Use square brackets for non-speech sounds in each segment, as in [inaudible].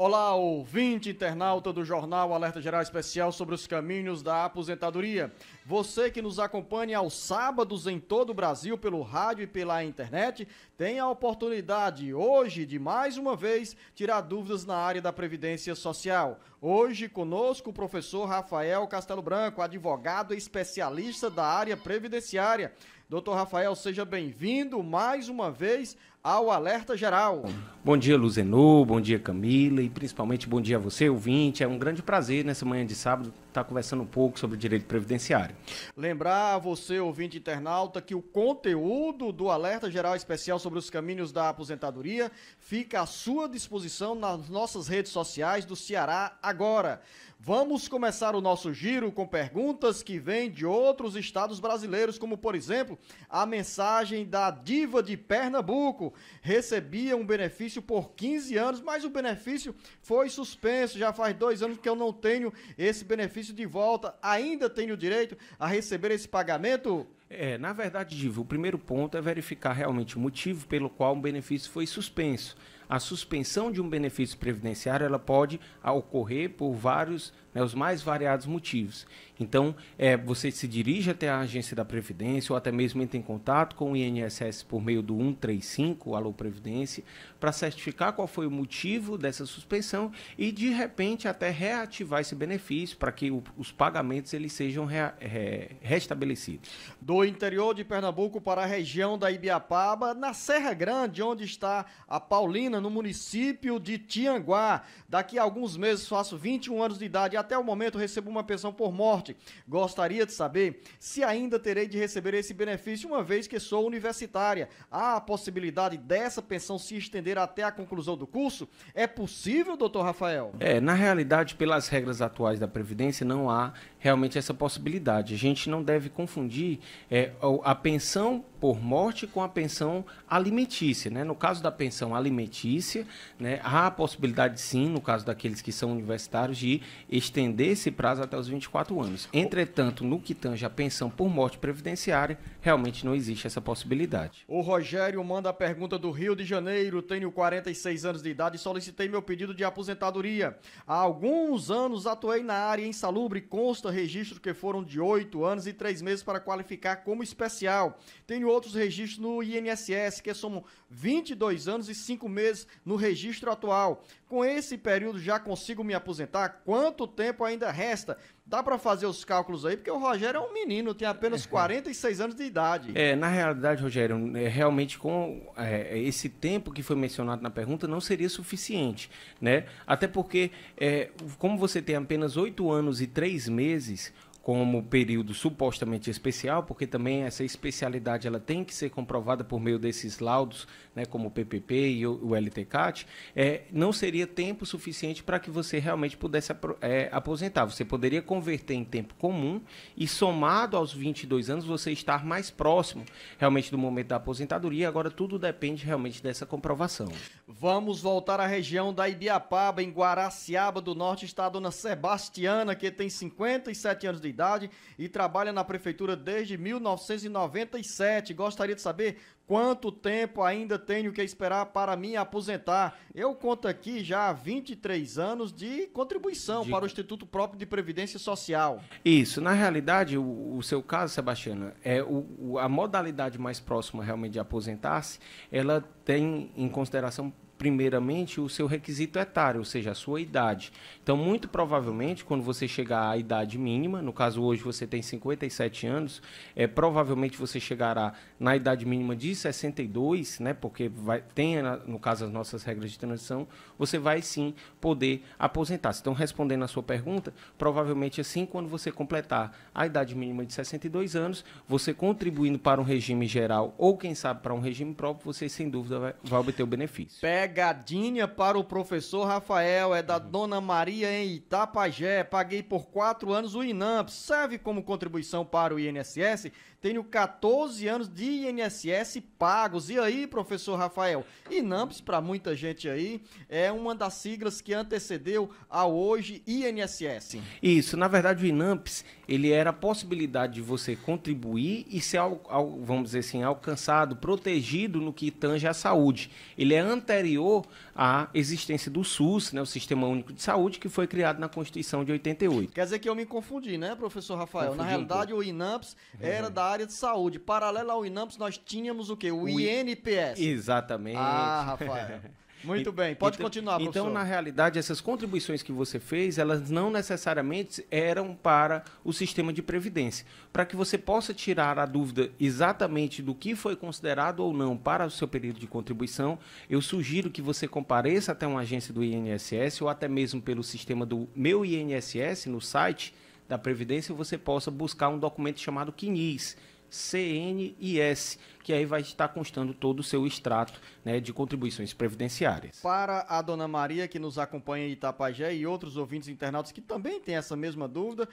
Olá, ouvinte internauta do Jornal Alerta Geral Especial sobre os caminhos da aposentadoria. Você que nos acompanha aos sábados em todo o Brasil pelo rádio e pela internet, tem a oportunidade hoje de mais uma vez tirar dúvidas na área da previdência social. Hoje conosco o professor Rafael Castelo Branco, advogado especialista da área previdenciária. Doutor Rafael, seja bem-vindo mais uma vez ao Alerta Geral. Bom dia, Luzenu, bom dia, Camila, e principalmente bom dia a você, ouvinte. É um grande prazer nessa manhã de sábado estar conversando um pouco sobre o direito previdenciário. Lembrar a você, ouvinte internauta, que o conteúdo do Alerta Geral Especial sobre os caminhos da aposentadoria fica à sua disposição nas nossas redes sociais do Ceará agora. Vamos começar o nosso giro com perguntas que vêm de outros estados brasileiros, como por exemplo a mensagem da diva de Pernambuco. Recebia um benefício por 15 anos, mas o benefício foi suspenso. Já faz dois anos que eu não tenho esse benefício de volta. Ainda tenho direito a receber esse pagamento? É, na verdade, Diva, o primeiro ponto é verificar realmente o motivo pelo qual o benefício foi suspenso a suspensão de um benefício previdenciário ela pode ocorrer por vários né, os mais variados motivos. Então, é, você se dirige até a agência da Previdência ou até mesmo entra em contato com o INSS por meio do 135, Alô Previdência, para certificar qual foi o motivo dessa suspensão e, de repente, até reativar esse benefício para que o, os pagamentos eles sejam rea, re, restabelecidos. Do interior de Pernambuco para a região da Ibiapaba, na Serra Grande, onde está a Paulina, no município de Tianguá. Daqui a alguns meses faço 21 anos de idade até o momento recebo uma pensão por morte. Gostaria de saber se ainda terei de receber esse benefício, uma vez que sou universitária. Há a possibilidade dessa pensão se estender até a conclusão do curso? É possível, doutor Rafael? É, na realidade, pelas regras atuais da Previdência, não há realmente essa possibilidade. A gente não deve confundir é, a pensão por morte com a pensão alimentícia. Né? No caso da pensão alimentícia, né, há a possibilidade, sim, no caso daqueles que são universitários, de estender esse prazo até os 24 anos. Entretanto, no que tange a pensão por morte previdenciária, realmente não existe essa possibilidade. O Rogério manda a pergunta do Rio de Janeiro. Tenho 46 anos de idade e solicitei meu pedido de aposentadoria. Há alguns anos atuei na área insalubre, consta consta registro que foram de oito anos e três meses para qualificar como especial. Tenho outros registros no INSS, que são 22 anos e cinco meses no registro atual. Com esse período já consigo me aposentar? Quanto tempo ainda resta? Dá para fazer os cálculos aí, porque o Rogério é um menino, tem apenas 46 é. anos de idade. É, na realidade, Rogério, é, realmente com é, esse tempo que foi mencionado na pergunta não seria suficiente, né? Até porque, é, como você tem apenas 8 anos e 3 meses, como período supostamente especial, porque também essa especialidade ela tem que ser comprovada por meio desses laudos, né, como o PPP e o, o LTCAT, é, não seria tempo suficiente para que você realmente pudesse é, aposentar. Você poderia converter em tempo comum e, somado aos 22 anos, você estar mais próximo realmente do momento da aposentadoria. Agora, tudo depende realmente dessa comprovação. Vamos voltar à região da Ibiapaba, em Guaraciaba do Norte, está a dona Sebastiana, que tem 57 anos de idade e trabalha na prefeitura desde 1997. Gostaria de saber quanto tempo ainda tenho que esperar para me aposentar. Eu conto aqui já 23 anos de contribuição de... para o Instituto Próprio de Previdência Social. Isso, na realidade, o, o seu caso, Sebastiana, é o, o, a modalidade mais próxima realmente de aposentar-se, ela tem em consideração primeiramente o seu requisito etário, ou seja, a sua idade. Então, muito provavelmente, quando você chegar à idade mínima, no caso hoje você tem 57 anos, é, provavelmente você chegará na idade mínima de 62, né, porque vai, tem, né, no caso, as nossas regras de transição, você vai sim poder aposentar-se. Então, respondendo à sua pergunta, provavelmente assim, quando você completar a idade mínima de 62 anos, você contribuindo para um regime geral ou, quem sabe, para um regime próprio, você sem dúvida vai, vai obter o benefício. Pega pegadinha para o professor Rafael, é da uhum. Dona Maria em Itapajé. Paguei por quatro anos o INAMP, serve como contribuição para o INSS? Tenho 14 anos de INSS pagos. E aí, professor Rafael? INAMPS, para muita gente aí, é uma das siglas que antecedeu a hoje INSS. Isso, na verdade, o INAMPS, ele era a possibilidade de você contribuir e ser, vamos dizer assim, alcançado, protegido no que tange à saúde. Ele é anterior à existência do SUS, né, o Sistema Único de Saúde, que foi criado na Constituição de 88. Quer dizer que eu me confundi, né, professor Rafael? Confundi na realidade, um o INAMPS era uhum. da área de saúde. Paralelo ao INAMPS, nós tínhamos o quê? O, o INPS. Exatamente. Ah, Rafael. [laughs] Muito bem, pode então, continuar, então, professor. Então, na realidade, essas contribuições que você fez, elas não necessariamente eram para o sistema de previdência. Para que você possa tirar a dúvida exatamente do que foi considerado ou não para o seu período de contribuição, eu sugiro que você compareça até uma agência do INSS ou até mesmo pelo sistema do Meu INSS no site da Previdência, você possa buscar um documento chamado CNIS, CNIS, que aí vai estar constando todo o seu extrato né, de contribuições previdenciárias. Para a dona Maria, que nos acompanha em Itapajé, e outros ouvintes internautas que também têm essa mesma dúvida,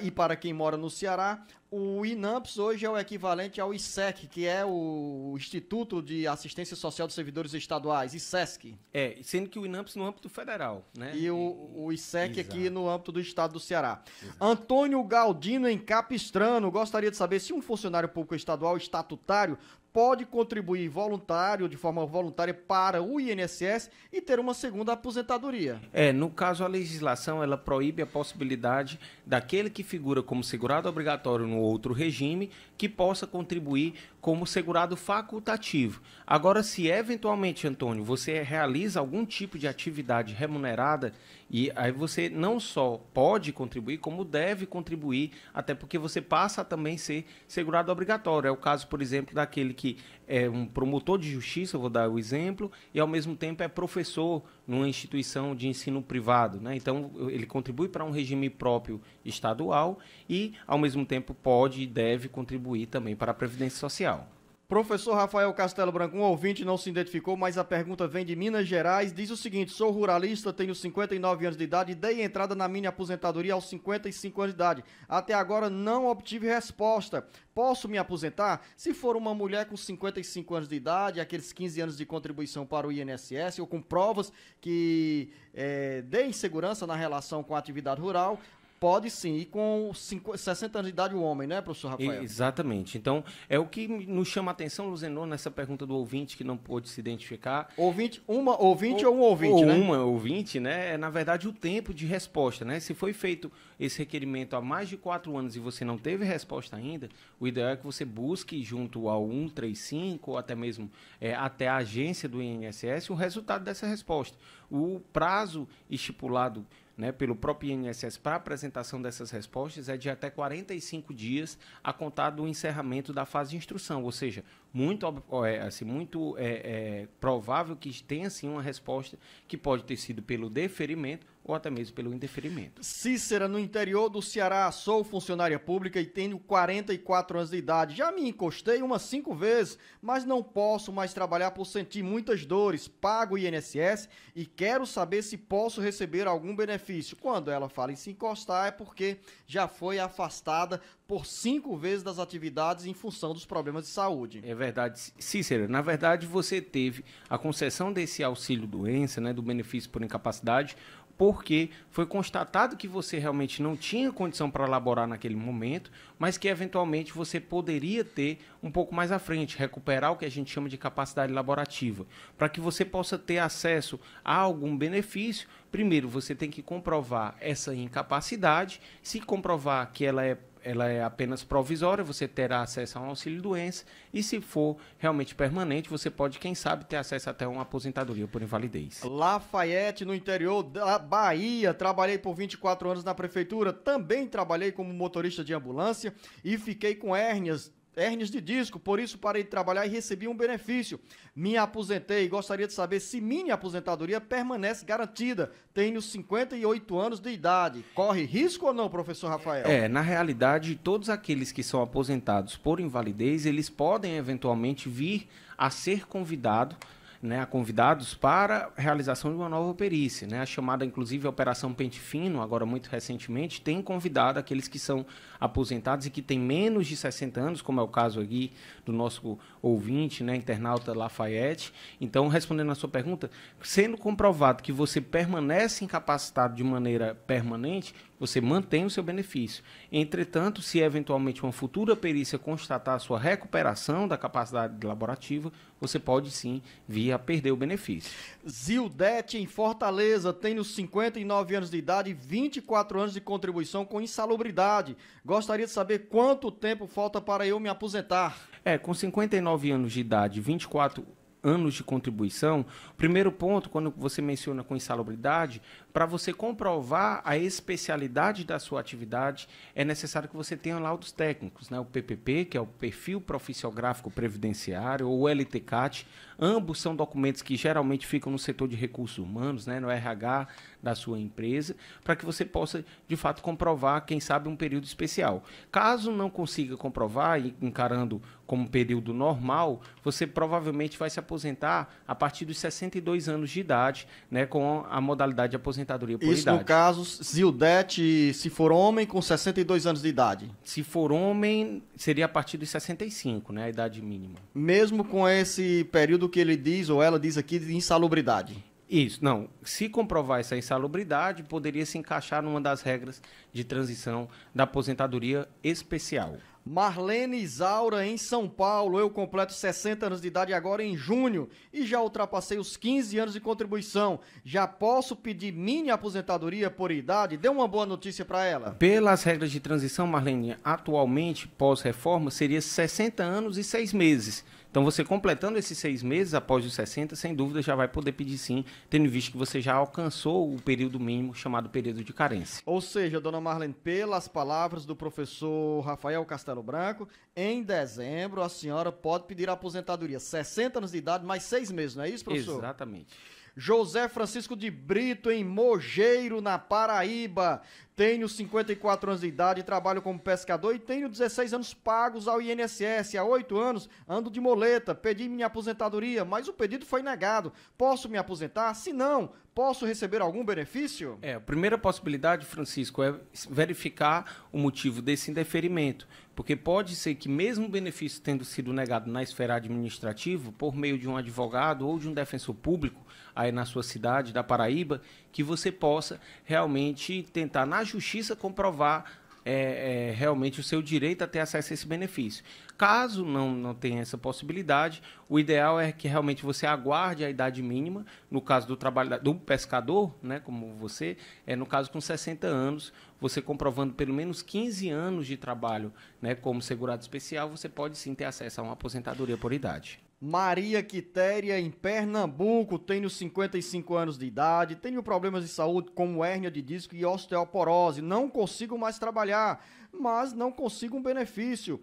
e para quem mora no Ceará, o INAMPS hoje é o equivalente ao ISEC, que é o Instituto de Assistência Social dos Servidores Estaduais, ISESC. É, sendo que o INAMPS no âmbito federal, né? E o, o ISEC Exato. aqui no âmbito do estado do Ceará. Exato. Antônio Galdino, em Capistrano, gostaria de saber se um funcionário público estadual estatutário pode contribuir voluntário, de forma voluntária, para o INSS e ter uma segunda aposentadoria. É, no caso, a legislação ela proíbe a possibilidade daquele que figura como segurado obrigatório no outro regime que possa contribuir como segurado facultativo. Agora, se eventualmente, Antônio, você realiza algum tipo de atividade remunerada, e aí você não só pode contribuir, como deve contribuir, até porque você passa a também ser segurado obrigatório. É o caso, por exemplo, daquele que é um promotor de justiça, vou dar o exemplo, e ao mesmo tempo é professor numa instituição de ensino privado. Né? Então, ele contribui para um regime próprio estadual e, ao mesmo tempo, pode e deve contribuir também para a Previdência Social. Professor Rafael Castelo Branco, um ouvinte não se identificou, mas a pergunta vem de Minas Gerais. Diz o seguinte: sou ruralista, tenho 59 anos de idade e dei entrada na minha aposentadoria aos 55 anos de idade. Até agora não obtive resposta. Posso me aposentar? Se for uma mulher com 55 anos de idade, aqueles 15 anos de contribuição para o INSS ou com provas que é, deem segurança na relação com a atividade rural, pode sim ir com 50, 60 anos de idade o homem, né, professor Rafael? Exatamente. Então, é o que nos chama a atenção, Luzenon, nessa pergunta do ouvinte que não pôde se identificar. Ouvinte, uma ouvinte ou, ou um ouvinte, ou né? uma ouvinte, né? É, na verdade, o tempo de resposta, né? Se foi feito esse requerimento há mais de quatro anos e você não teve resposta ainda, o ideal é que você busque junto ao 135 ou até mesmo é, até a agência do INSS o resultado dessa resposta. O prazo estipulado né, pelo próprio INSS para apresentação dessas respostas é de até 45 dias a contar do encerramento da fase de instrução, ou seja, muito, é, assim, muito é, é, provável que tenha sim uma resposta que pode ter sido pelo deferimento ou até mesmo pelo indeferimento. Cícera, no interior do Ceará, sou funcionária pública e tenho 44 anos de idade. Já me encostei umas cinco vezes, mas não posso mais trabalhar por sentir muitas dores. Pago o INSS e quero saber se posso receber algum benefício. Quando ela fala em se encostar, é porque já foi afastada por cinco vezes das atividades em função dos problemas de saúde. É verdade, Cícera. Na verdade, você teve a concessão desse auxílio doença, né, do benefício por incapacidade porque foi constatado que você realmente não tinha condição para elaborar naquele momento, mas que eventualmente você poderia ter um pouco mais à frente, recuperar o que a gente chama de capacidade laborativa, para que você possa ter acesso a algum benefício. Primeiro, você tem que comprovar essa incapacidade, se comprovar que ela é ela é apenas provisória, você terá acesso a um auxílio-doença, e se for realmente permanente, você pode, quem sabe, ter acesso até a uma aposentadoria por invalidez. Lafayette, no interior da Bahia, trabalhei por 24 anos na prefeitura, também trabalhei como motorista de ambulância e fiquei com hérnias Ernes de disco, por isso parei de trabalhar e recebi um benefício. Me aposentei e gostaria de saber se minha aposentadoria permanece garantida. Tenho 58 anos de idade. Corre risco ou não, professor Rafael? É, na realidade, todos aqueles que são aposentados por invalidez, eles podem eventualmente vir a ser convidado né, a convidados para a realização de uma nova perícia. Né? A chamada, inclusive, Operação Pente Fino, agora muito recentemente, tem convidado aqueles que são aposentados e que têm menos de 60 anos, como é o caso aqui do nosso ouvinte, né, internauta Lafayette. Então, respondendo a sua pergunta, sendo comprovado que você permanece incapacitado de maneira permanente, você mantém o seu benefício. Entretanto, se eventualmente uma futura perícia constatar a sua recuperação da capacidade laborativa, você pode sim vir a perder o benefício. Zildete, em Fortaleza, tem os 59 anos de idade 24 anos de contribuição com insalubridade. Gostaria de saber quanto tempo falta para eu me aposentar. É, com 59 anos de idade, 24 anos de contribuição, primeiro ponto, quando você menciona com insalubridade, para você comprovar a especialidade da sua atividade, é necessário que você tenha laudos técnicos, né? o PPP, que é o Perfil Proficiográfico Previdenciário, ou o LTCAT. Ambos são documentos que geralmente ficam no setor de recursos humanos, né? no RH da sua empresa, para que você possa, de fato, comprovar, quem sabe, um período especial. Caso não consiga comprovar, encarando como período normal, você provavelmente vai se aposentar a partir dos 62 anos de idade, né? com a modalidade de aposentadoria aposentadoria por Isso idade. no caso, Zildete, se for homem, com 62 anos de idade. Se for homem, seria a partir dos 65, né? A idade mínima. Mesmo com esse período que ele diz, ou ela diz aqui, de insalubridade. Isso, não. Se comprovar essa insalubridade, poderia se encaixar numa das regras de transição da aposentadoria especial. Marlene Isaura, em São Paulo. Eu completo 60 anos de idade agora em junho e já ultrapassei os 15 anos de contribuição. Já posso pedir mini aposentadoria por idade? Dê uma boa notícia para ela. Pelas regras de transição, Marlene, atualmente, pós-reforma, seria 60 anos e 6 meses. Então, você completando esses seis meses após os 60, sem dúvida já vai poder pedir sim, tendo visto que você já alcançou o período mínimo chamado período de carência. Ou seja, dona Marlene, pelas palavras do professor Rafael Castelo Branco, em dezembro a senhora pode pedir a aposentadoria. 60 anos de idade, mais seis meses, não é isso, professor? Exatamente. José Francisco de Brito, em Mogeiro, na Paraíba. Tenho 54 anos de idade, trabalho como pescador e tenho 16 anos pagos ao INSS. Há 8 anos ando de moleta, pedi minha aposentadoria, mas o pedido foi negado. Posso me aposentar? Se não, posso receber algum benefício? É, a primeira possibilidade, Francisco, é verificar o motivo desse indeferimento, porque pode ser que mesmo o benefício tendo sido negado na esfera administrativa, por meio de um advogado ou de um defensor público aí na sua cidade da Paraíba, que você possa realmente tentar na justiça comprovar é, é, realmente o seu direito a ter acesso a esse benefício. Caso não, não tenha essa possibilidade, o ideal é que realmente você aguarde a idade mínima, no caso do trabalho do pescador, né, como você, é no caso com 60 anos, você comprovando pelo menos 15 anos de trabalho né, como segurado especial, você pode sim ter acesso a uma aposentadoria por idade. Maria Quitéria, em Pernambuco, tenho 55 anos de idade, tenho problemas de saúde como hérnia de disco e osteoporose. Não consigo mais trabalhar, mas não consigo um benefício.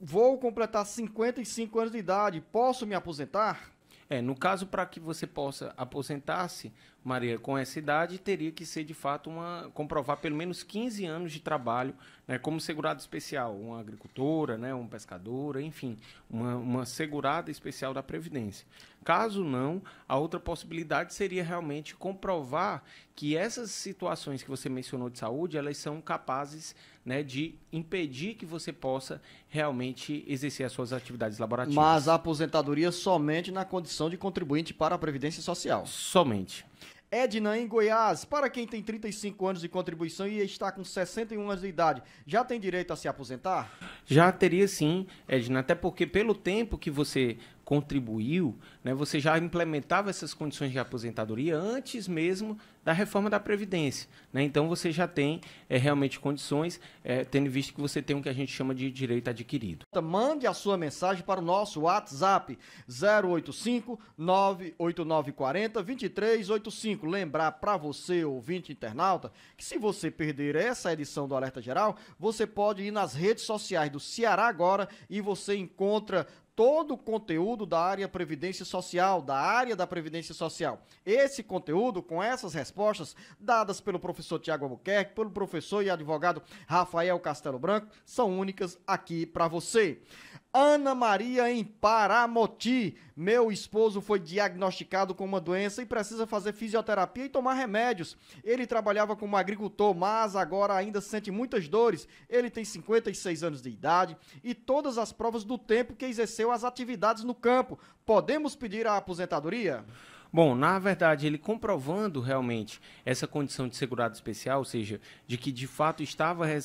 Vou completar 55 anos de idade, posso me aposentar? É, no caso, para que você possa aposentar-se, Maria, com essa idade, teria que ser de fato uma. comprovar pelo menos 15 anos de trabalho né, como segurado especial, uma agricultora, né, uma pescadora, enfim, uma, uma segurada especial da Previdência. Caso não, a outra possibilidade seria realmente comprovar que essas situações que você mencionou de saúde, elas são capazes né, de impedir que você possa realmente exercer as suas atividades laborativas. Mas a aposentadoria somente na condição de contribuinte para a Previdência Social. Somente. Edna, em Goiás, para quem tem 35 anos de contribuição e está com 61 anos de idade, já tem direito a se aposentar? Já teria sim, Edna, até porque pelo tempo que você contribuiu, né, você já implementava essas condições de aposentadoria antes mesmo da reforma da Previdência. Né? Então, você já tem é, realmente condições, é, tendo visto que você tem o que a gente chama de direito adquirido. Mande a sua mensagem para o nosso WhatsApp 085 98940 2385. Lembrar para você, ouvinte internauta, que se você perder essa edição do Alerta Geral, você pode ir nas redes sociais do Ceará Agora e você encontra todo o conteúdo da área Previdência Social, da área da Previdência Social. Esse conteúdo, com essas respostas dadas pelo professor Tiago Albuquerque, pelo professor e advogado Rafael Castelo Branco, são únicas aqui para você. Ana Maria em Paramoti. Meu esposo foi diagnosticado com uma doença e precisa fazer fisioterapia e tomar remédios. Ele trabalhava como agricultor, mas agora ainda sente muitas dores. Ele tem 56 anos de idade e todas as provas do tempo que exerceu as atividades no campo. Podemos pedir a aposentadoria? Bom, na verdade, ele comprovando realmente essa condição de segurado especial, ou seja, de que de fato estava é,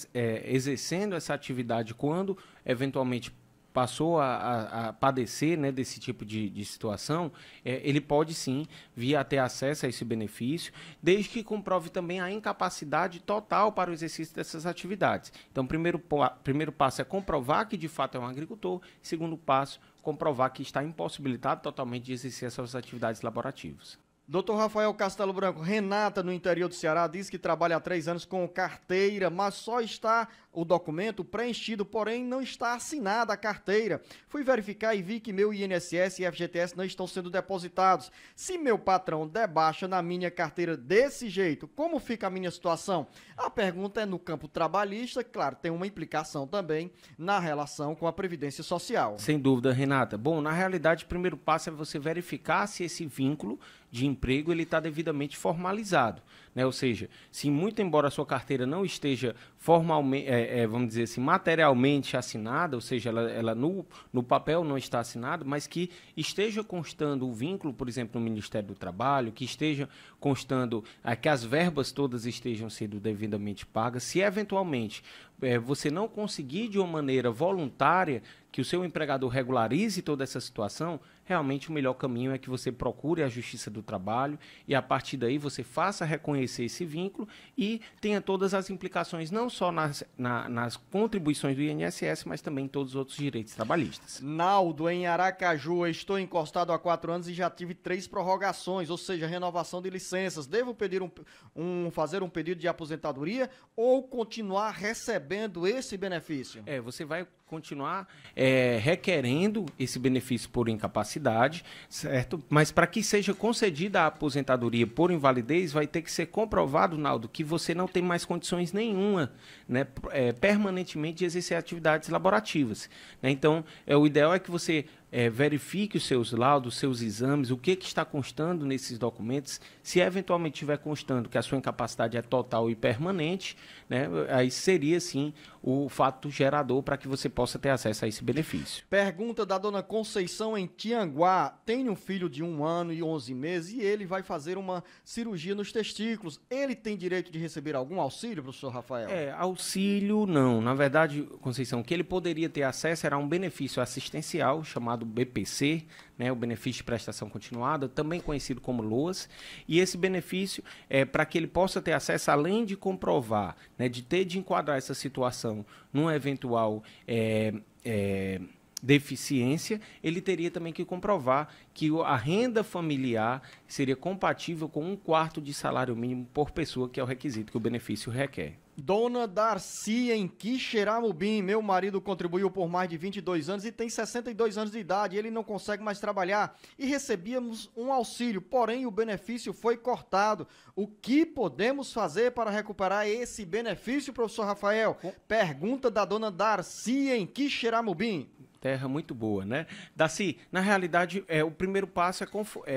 exercendo essa atividade quando eventualmente passou a, a, a padecer né, desse tipo de, de situação, é, ele pode sim vir a ter acesso a esse benefício, desde que comprove também a incapacidade total para o exercício dessas atividades. Então, primeiro, primeiro passo é comprovar que de fato é um agricultor, segundo passo, comprovar que está impossibilitado totalmente de exercer essas atividades laborativas. Doutor Rafael Castelo Branco, Renata, no interior do Ceará, diz que trabalha há três anos com carteira, mas só está o documento preenchido, porém não está assinada a carteira. Fui verificar e vi que meu INSS e FGTS não estão sendo depositados. Se meu patrão debaixa na minha carteira desse jeito, como fica a minha situação? A pergunta é no campo trabalhista, claro, tem uma implicação também na relação com a Previdência Social. Sem dúvida, Renata. Bom, na realidade, o primeiro passo é você verificar se esse vínculo de emprego ele está devidamente formalizado, né? Ou seja, se muito embora a sua carteira não esteja formalmente, é, é, vamos dizer assim, materialmente assinada, ou seja, ela, ela no, no papel não está assinada, mas que esteja constando o vínculo, por exemplo, no Ministério do Trabalho, que esteja constando é, que as verbas todas estejam sendo devidamente pagas, se eventualmente é, você não conseguir de uma maneira voluntária que o seu empregador regularize toda essa situação, realmente o melhor caminho é que você procure a Justiça do Trabalho e a partir daí você faça reconhecer esse vínculo e tenha todas as implicações, não só nas, na, nas contribuições do INSS, mas também em todos os outros direitos trabalhistas. Naldo, em Aracaju, estou encostado há quatro anos e já tive três prorrogações, ou seja, renovação de licenças. Devo pedir um, um fazer um pedido de aposentadoria ou continuar recebendo esse benefício? É, você vai continuar é, requerendo esse benefício por incapacidade, certo? Mas para que seja concedida a aposentadoria por invalidez, vai ter que ser comprovado, Naldo, que você não tem mais condições nenhuma, né, é, permanentemente de exercer atividades laborativas. Né? Então, é, o ideal é que você é, verifique os seus laudos, seus exames, o que, que está constando nesses documentos. Se eventualmente estiver constando que a sua incapacidade é total e permanente, né, aí seria sim o fato gerador para que você possa ter acesso a esse benefício. Pergunta da dona Conceição em Tianguá. Tem um filho de um ano e onze meses e ele vai fazer uma cirurgia nos testículos. Ele tem direito de receber algum auxílio, professor Rafael? É, auxílio não. Na verdade, Conceição, o que ele poderia ter acesso era um benefício assistencial chamado chamado BPC, né, o benefício de prestação continuada, também conhecido como LOAS. E esse benefício é para que ele possa ter acesso, além de comprovar, né, de ter de enquadrar essa situação num eventual é, é, deficiência, ele teria também que comprovar que a renda familiar seria compatível com um quarto de salário mínimo por pessoa, que é o requisito que o benefício requer. Dona Darcy em Quixeramobim, meu marido contribuiu por mais de 22 anos e tem 62 anos de idade, ele não consegue mais trabalhar e recebíamos um auxílio, porém o benefício foi cortado. O que podemos fazer para recuperar esse benefício, professor Rafael? Pergunta da dona Darcy em Quixeramobim terra muito boa, né? Daci, na realidade, é, o primeiro passo é, é,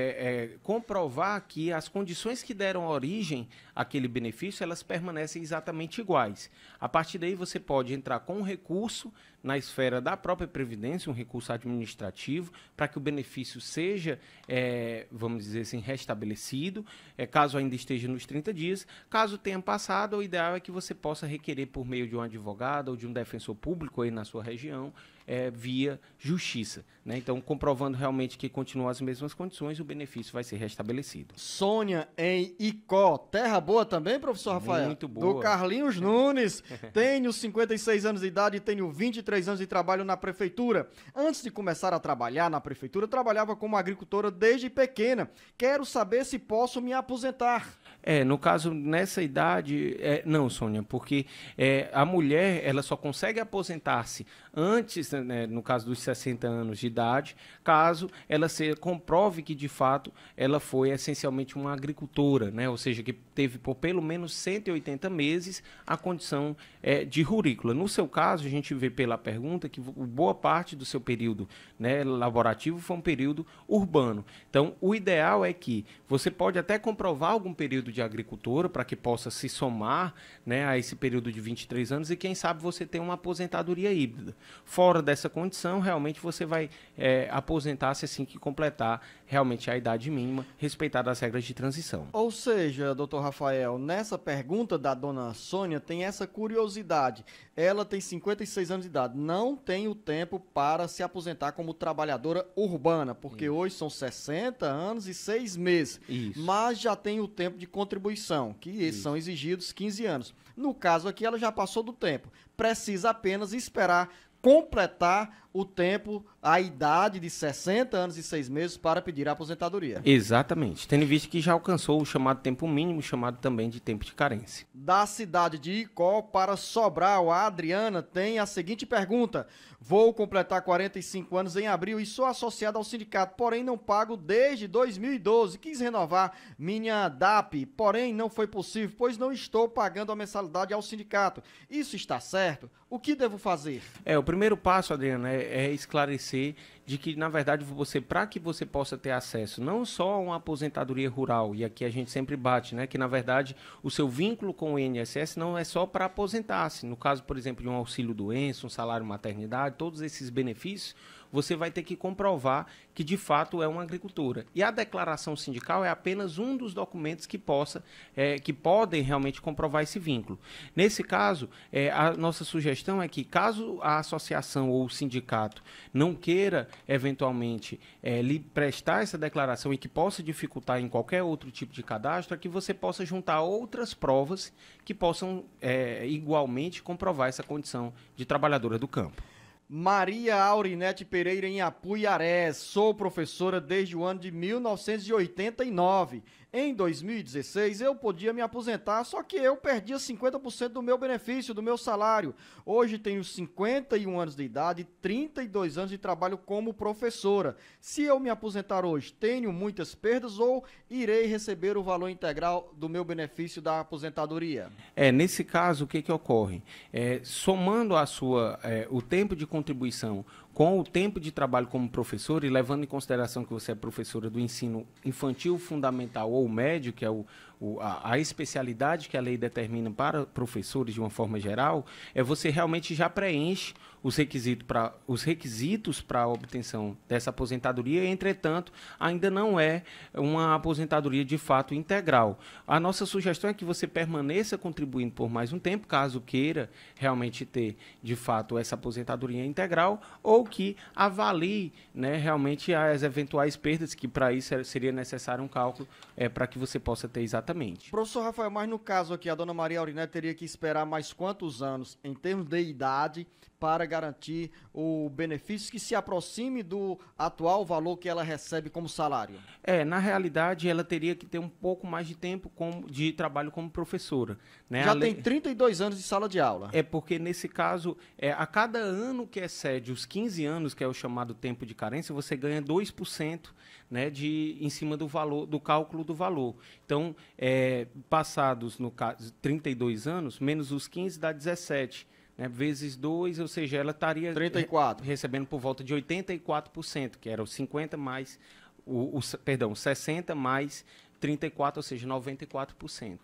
é, comprovar que as condições que deram origem àquele benefício, elas permanecem exatamente iguais. A partir daí, você pode entrar com um recurso na esfera da própria Previdência, um recurso administrativo, para que o benefício seja, é, vamos dizer assim, restabelecido, é, caso ainda esteja nos 30 dias. Caso tenha passado, o ideal é que você possa requerer por meio de um advogado ou de um defensor público aí na sua região, é, via justiça. Né? Então, comprovando realmente que continuam as mesmas condições, o benefício vai ser restabelecido. Sônia em Icó. Terra boa também, professor Rafael? Muito boa. Do Carlinhos Nunes. [laughs] Tenho 56 anos de idade e tenho 23 23 anos de trabalho na prefeitura. Antes de começar a trabalhar na prefeitura, trabalhava como agricultora desde pequena. Quero saber se posso me aposentar. É, no caso, nessa idade, é, não, Sônia, porque é, a mulher ela só consegue aposentar-se antes, né, no caso dos 60 anos de idade, caso ela se comprove que de fato ela foi essencialmente uma agricultora, né, ou seja, que teve por pelo menos 180 meses a condição é, de rurícola. No seu caso, a gente vê pela pergunta que boa parte do seu período né, laborativo foi um período urbano. Então, o ideal é que você pode até comprovar algum período de agricultura para que possa se somar né, a esse período de 23 anos e quem sabe você tem uma aposentadoria híbrida. Fora dessa condição, realmente você vai é, aposentar-se assim que completar realmente a idade mínima, respeitada as regras de transição. Ou seja, doutor Rafael, nessa pergunta da dona Sônia tem essa curiosidade. Ela tem 56 anos de idade, não tem o tempo para se aposentar como trabalhadora urbana, porque Isso. hoje são 60 anos e 6 meses, Isso. mas já tem o tempo de contribuição, que Isso. são exigidos 15 anos. No caso aqui, ela já passou do tempo, precisa apenas esperar completar o tempo, a idade de 60 anos e 6 meses para pedir a aposentadoria. Exatamente, tendo visto que já alcançou o chamado tempo mínimo, chamado também de tempo de carência. Da cidade de Icó para Sobral, a Adriana tem a seguinte pergunta: Vou completar 45 anos em abril e sou associada ao sindicato, porém não pago desde 2012. Quis renovar minha DAP, porém não foi possível, pois não estou pagando a mensalidade ao sindicato. Isso está certo? O que devo fazer? É, o primeiro primeiro passo, Adriana, é, é esclarecer de que, na verdade, você, para que você possa ter acesso não só a uma aposentadoria rural, e aqui a gente sempre bate, né? Que na verdade o seu vínculo com o INSS não é só para aposentar-se. No caso, por exemplo, de um auxílio doença, um salário maternidade, todos esses benefícios você vai ter que comprovar que de fato é uma agricultora. E a declaração sindical é apenas um dos documentos que possa, é, que podem realmente comprovar esse vínculo. Nesse caso, é, a nossa sugestão é que caso a associação ou o sindicato não queira eventualmente é, lhe prestar essa declaração e que possa dificultar em qualquer outro tipo de cadastro, é que você possa juntar outras provas que possam é, igualmente comprovar essa condição de trabalhadora do campo. Maria Aurinete Pereira em Apuiaré. Sou professora desde o ano de 1989 em 2016, eu podia me aposentar, só que eu perdia 50% do meu benefício, do meu salário. Hoje tenho 51 anos de idade, 32 anos de trabalho como professora. Se eu me aposentar hoje, tenho muitas perdas ou irei receber o valor integral do meu benefício da aposentadoria? É, nesse caso, o que, que ocorre? É, somando a sua, é, o tempo de contribuição com o tempo de trabalho como professor e levando em consideração que você é professora do ensino infantil, fundamental ou médio, que é o, o, a, a, especialidade que a lei determina para professores de uma forma geral, é você realmente já preenche os, requisito pra, os requisitos para a obtenção dessa aposentadoria, entretanto, ainda não é uma aposentadoria de fato integral. A nossa sugestão é que você permaneça contribuindo por mais um tempo, caso queira realmente ter de fato essa aposentadoria integral, ou que avalie né, realmente as eventuais perdas, que para isso seria necessário um cálculo é, para que você possa ter exatamente Exatamente. Professor Rafael, mas no caso aqui, a dona Maria Auriné teria que esperar mais quantos anos, em termos de idade, para garantir o benefício que se aproxime do atual valor que ela recebe como salário? É, na realidade, ela teria que ter um pouco mais de tempo como, de trabalho como professora. Né? Já a tem lei... 32 anos de sala de aula. É porque, nesse caso, é, a cada ano que excede os 15 anos, que é o chamado tempo de carência, você ganha 2% né, de, em cima do valor do cálculo do valor. Então, é, passados, no caso, 32 anos, menos os 15 dá 17 né, vezes 2, ou seja, ela estaria 34. Re recebendo por volta de 84%, que era os 50 mais, o, o, perdão, 60 mais 34, ou seja, 94%.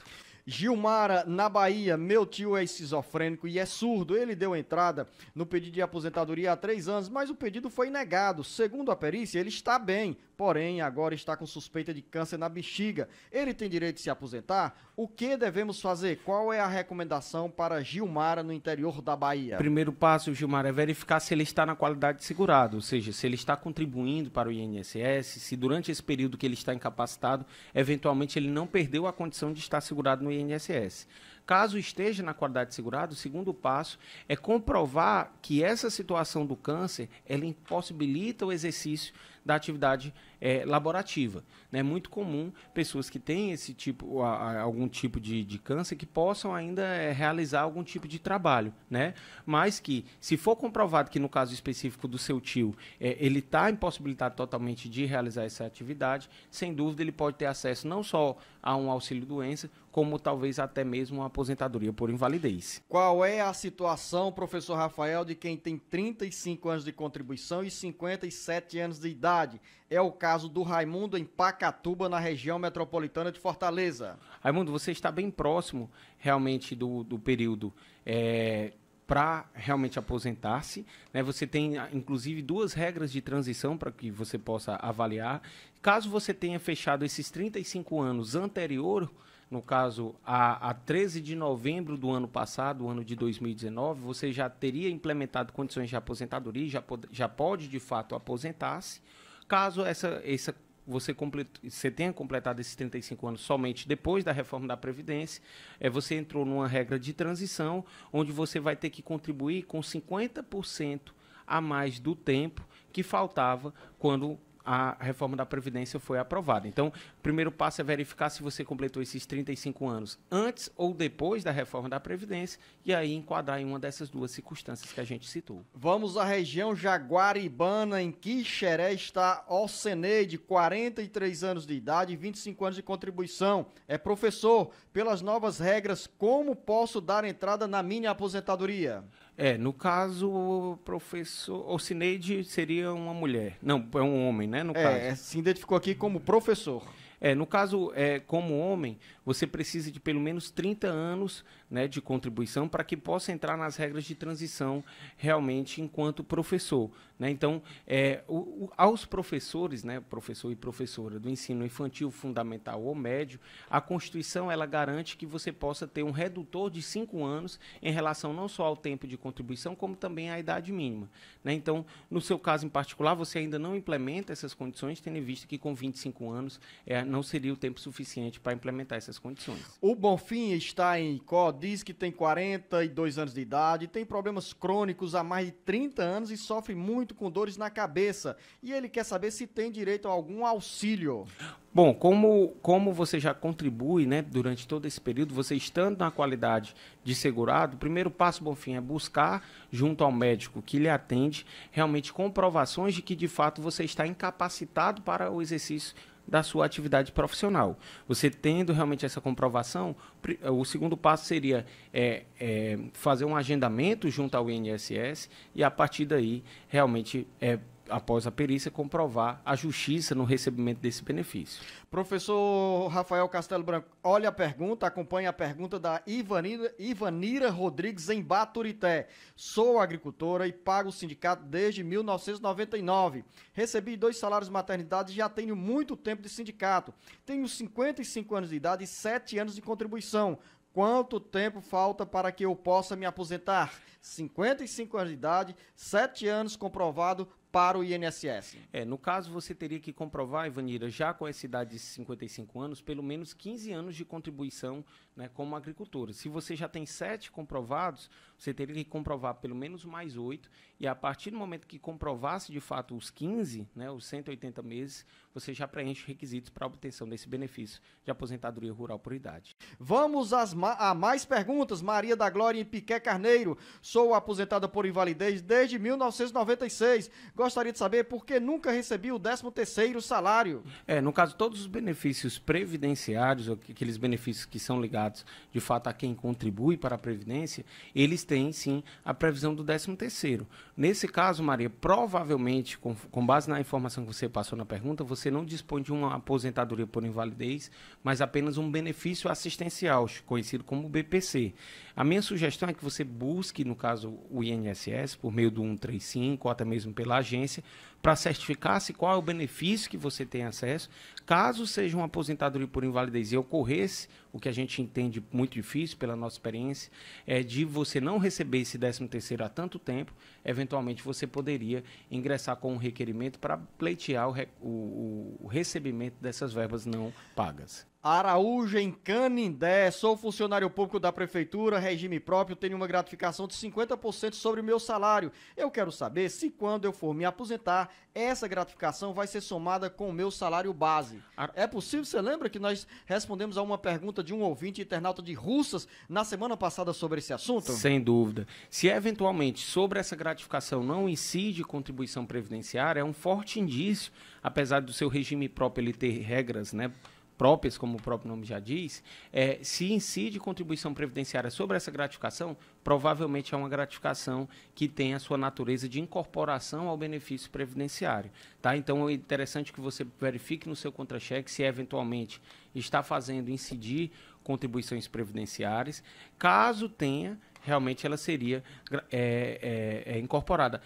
Gilmara, na Bahia, meu tio é esquizofrênico e é surdo. Ele deu entrada no pedido de aposentadoria há três anos, mas o pedido foi negado. Segundo a perícia, ele está bem, porém agora está com suspeita de câncer na bexiga. Ele tem direito de se aposentar? O que devemos fazer? Qual é a recomendação para Gilmara no interior da Bahia? Primeiro passo, Gilmara, é verificar se ele está na qualidade de segurado, ou seja, se ele está contribuindo para o INSS, se durante esse período que ele está incapacitado, eventualmente ele não perdeu a condição de estar segurado no INSS. Caso esteja na qualidade de segurado, o segundo passo é comprovar que essa situação do câncer, ela impossibilita o exercício da atividade é, laborativa. Né? É muito comum pessoas que têm esse tipo, a, a, algum tipo de, de, câncer que possam ainda é, realizar algum tipo de trabalho, né? Mas que, se for comprovado que no caso específico do seu tio, é, ele está impossibilitado totalmente de realizar essa atividade, sem dúvida ele pode ter acesso não só a um auxílio doença, como talvez até mesmo uma aposentadoria por invalidez. Qual é a situação, professor Rafael, de quem tem 35 anos de contribuição e 57 anos de idade? É o caso do Raimundo em Pacatuba, na região metropolitana de Fortaleza. Raimundo, você está bem próximo realmente do, do período. É para realmente aposentar-se. Né? Você tem, ah, inclusive, duas regras de transição para que você possa avaliar. Caso você tenha fechado esses 35 anos anterior no caso, a, a 13 de novembro do ano passado, o ano de 2019, você já teria implementado condições de aposentadoria, já já pode de fato aposentar-se. Caso essa, essa você, complet, você tenha completado esses 35 anos somente depois da reforma da Previdência, é, você entrou numa regra de transição, onde você vai ter que contribuir com 50% a mais do tempo que faltava quando a reforma da Previdência foi aprovada. Então, o primeiro passo é verificar se você completou esses 35 anos antes ou depois da reforma da Previdência e aí enquadrar em uma dessas duas circunstâncias que a gente citou. Vamos à região jaguaribana, em Quixeré está Alcenei, de 43 anos de idade e 25 anos de contribuição. É professor, pelas novas regras, como posso dar entrada na minha aposentadoria? É, no caso, o professor. O Cineide seria uma mulher. Não, é um homem, né? No é, caso. se identificou aqui como professor. É, no caso, é, como homem, você precisa de pelo menos 30 anos né, de contribuição para que possa entrar nas regras de transição realmente enquanto professor. Né? Então, é, o, o, aos professores, né, professor e professora do ensino infantil, fundamental ou médio, a Constituição ela garante que você possa ter um redutor de cinco anos em relação não só ao tempo de contribuição, como também à idade mínima. Né? Então, no seu caso em particular, você ainda não implementa essas condições, tendo em vista que com 25 anos é, não seria o tempo suficiente para implementar essas condições. O Bonfim está em código diz que tem 42 anos de idade, tem problemas crônicos há mais de 30 anos e sofre muito com dores na cabeça. E ele quer saber se tem direito a algum auxílio. Bom, como, como você já contribui né, durante todo esse período, você estando na qualidade de segurado, o primeiro passo, Bonfim, é buscar junto ao médico que lhe atende realmente comprovações de que de fato você está incapacitado para o exercício da sua atividade profissional. Você tendo realmente essa comprovação, eh, o segundo passo seria é, é, fazer um agendamento junto ao INSS e a partir daí realmente é, após a perícia, comprovar a justiça no recebimento desse benefício. Professor Rafael Castelo Branco, olha a pergunta, acompanha a pergunta da Ivanira, Ivanira Rodrigues em Baturité. Sou agricultora e pago o sindicato desde 1999. Recebi dois salários maternidade e já tenho muito tempo de sindicato. Tenho 55 anos de idade e 7 anos de contribuição. Quanto tempo falta para que eu possa me aposentar? 55 anos de idade, 7 anos comprovado para o INSS? É, no caso você teria que comprovar, Ivanira, já com essa idade de 55 anos, pelo menos 15 anos de contribuição né, como agricultora. Se você já tem sete comprovados, você teria que comprovar pelo menos mais oito, e a partir do momento que comprovasse de fato os 15, né, os 180 meses, você já preenche os requisitos para a obtenção desse benefício de aposentadoria rural por idade. Vamos às ma a mais perguntas. Maria da Glória em Piqué Carneiro. Sou aposentada por invalidez desde 1996. Gostaria de saber por que nunca recebi o 13 salário. É, no caso, todos os benefícios previdenciários, aqueles benefícios que são ligados de fato, a quem contribui para a Previdência, eles têm, sim, a previsão do 13º. Nesse caso, Maria, provavelmente, com, com base na informação que você passou na pergunta, você não dispõe de uma aposentadoria por invalidez, mas apenas um benefício assistencial, conhecido como BPC. A minha sugestão é que você busque, no caso, o INSS, por meio do 135, ou até mesmo pela agência, para certificar-se qual é o benefício que você tem acesso. Caso seja um aposentadoria por invalidez e ocorresse, o que a gente entende muito difícil pela nossa experiência, é de você não receber esse 13º há tanto tempo, eventualmente você poderia ingressar com um requerimento para pleitear o, o, o recebimento dessas verbas não pagas. Araújo em Canindé, sou funcionário público da prefeitura, regime próprio, tenho uma gratificação de 50% sobre o meu salário. Eu quero saber se quando eu for me aposentar, essa gratificação vai ser somada com o meu salário base. Ar... É possível? Você lembra que nós respondemos a uma pergunta de um ouvinte internauta de Russas na semana passada sobre esse assunto? Sem dúvida. Se eventualmente sobre essa gratificação não incide contribuição previdenciária, é um forte indício, apesar do seu regime próprio ele ter regras, né? próprias, como o próprio nome já diz, é, se incide contribuição previdenciária sobre essa gratificação, provavelmente é uma gratificação que tem a sua natureza de incorporação ao benefício previdenciário. Tá? Então é interessante que você verifique no seu contra-cheque se eventualmente está fazendo incidir contribuições previdenciárias. Caso tenha, realmente ela seria é, é, é incorporada.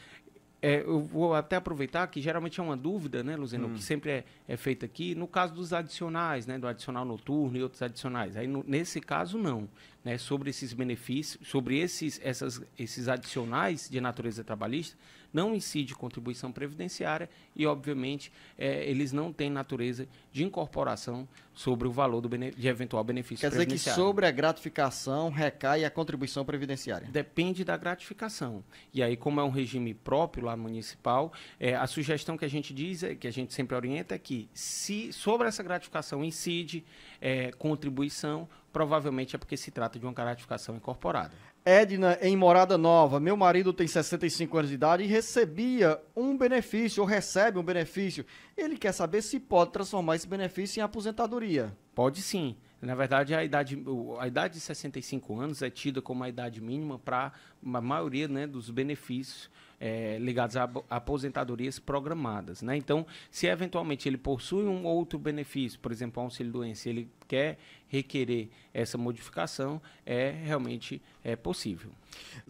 É, eu vou até aproveitar que geralmente é uma dúvida, né, Luzeno, hum. que sempre é, é feita aqui, no caso dos adicionais, né, do adicional noturno e outros adicionais. Aí no, nesse caso não, né, sobre esses benefícios, sobre esses essas esses adicionais de natureza trabalhista, não incide contribuição previdenciária e, obviamente, é, eles não têm natureza de incorporação sobre o valor do de eventual benefício Quer previdenciário. Quer dizer que sobre a gratificação recai a contribuição previdenciária? Depende da gratificação. E aí, como é um regime próprio lá municipal, é, a sugestão que a gente diz, é, que a gente sempre orienta, é que se sobre essa gratificação incide é, contribuição, provavelmente é porque se trata de uma gratificação incorporada. Edna, em Morada Nova, meu marido tem 65 anos de idade e recebia um benefício, ou recebe um benefício. Ele quer saber se pode transformar esse benefício em aposentadoria. Pode sim. Na verdade, a idade, a idade de 65 anos é tida como a idade mínima para a maioria né, dos benefícios é, ligados a aposentadorias programadas. Né? Então, se eventualmente ele possui um outro benefício, por exemplo, auxílio doença, ele quer requerer essa modificação, é realmente é possível.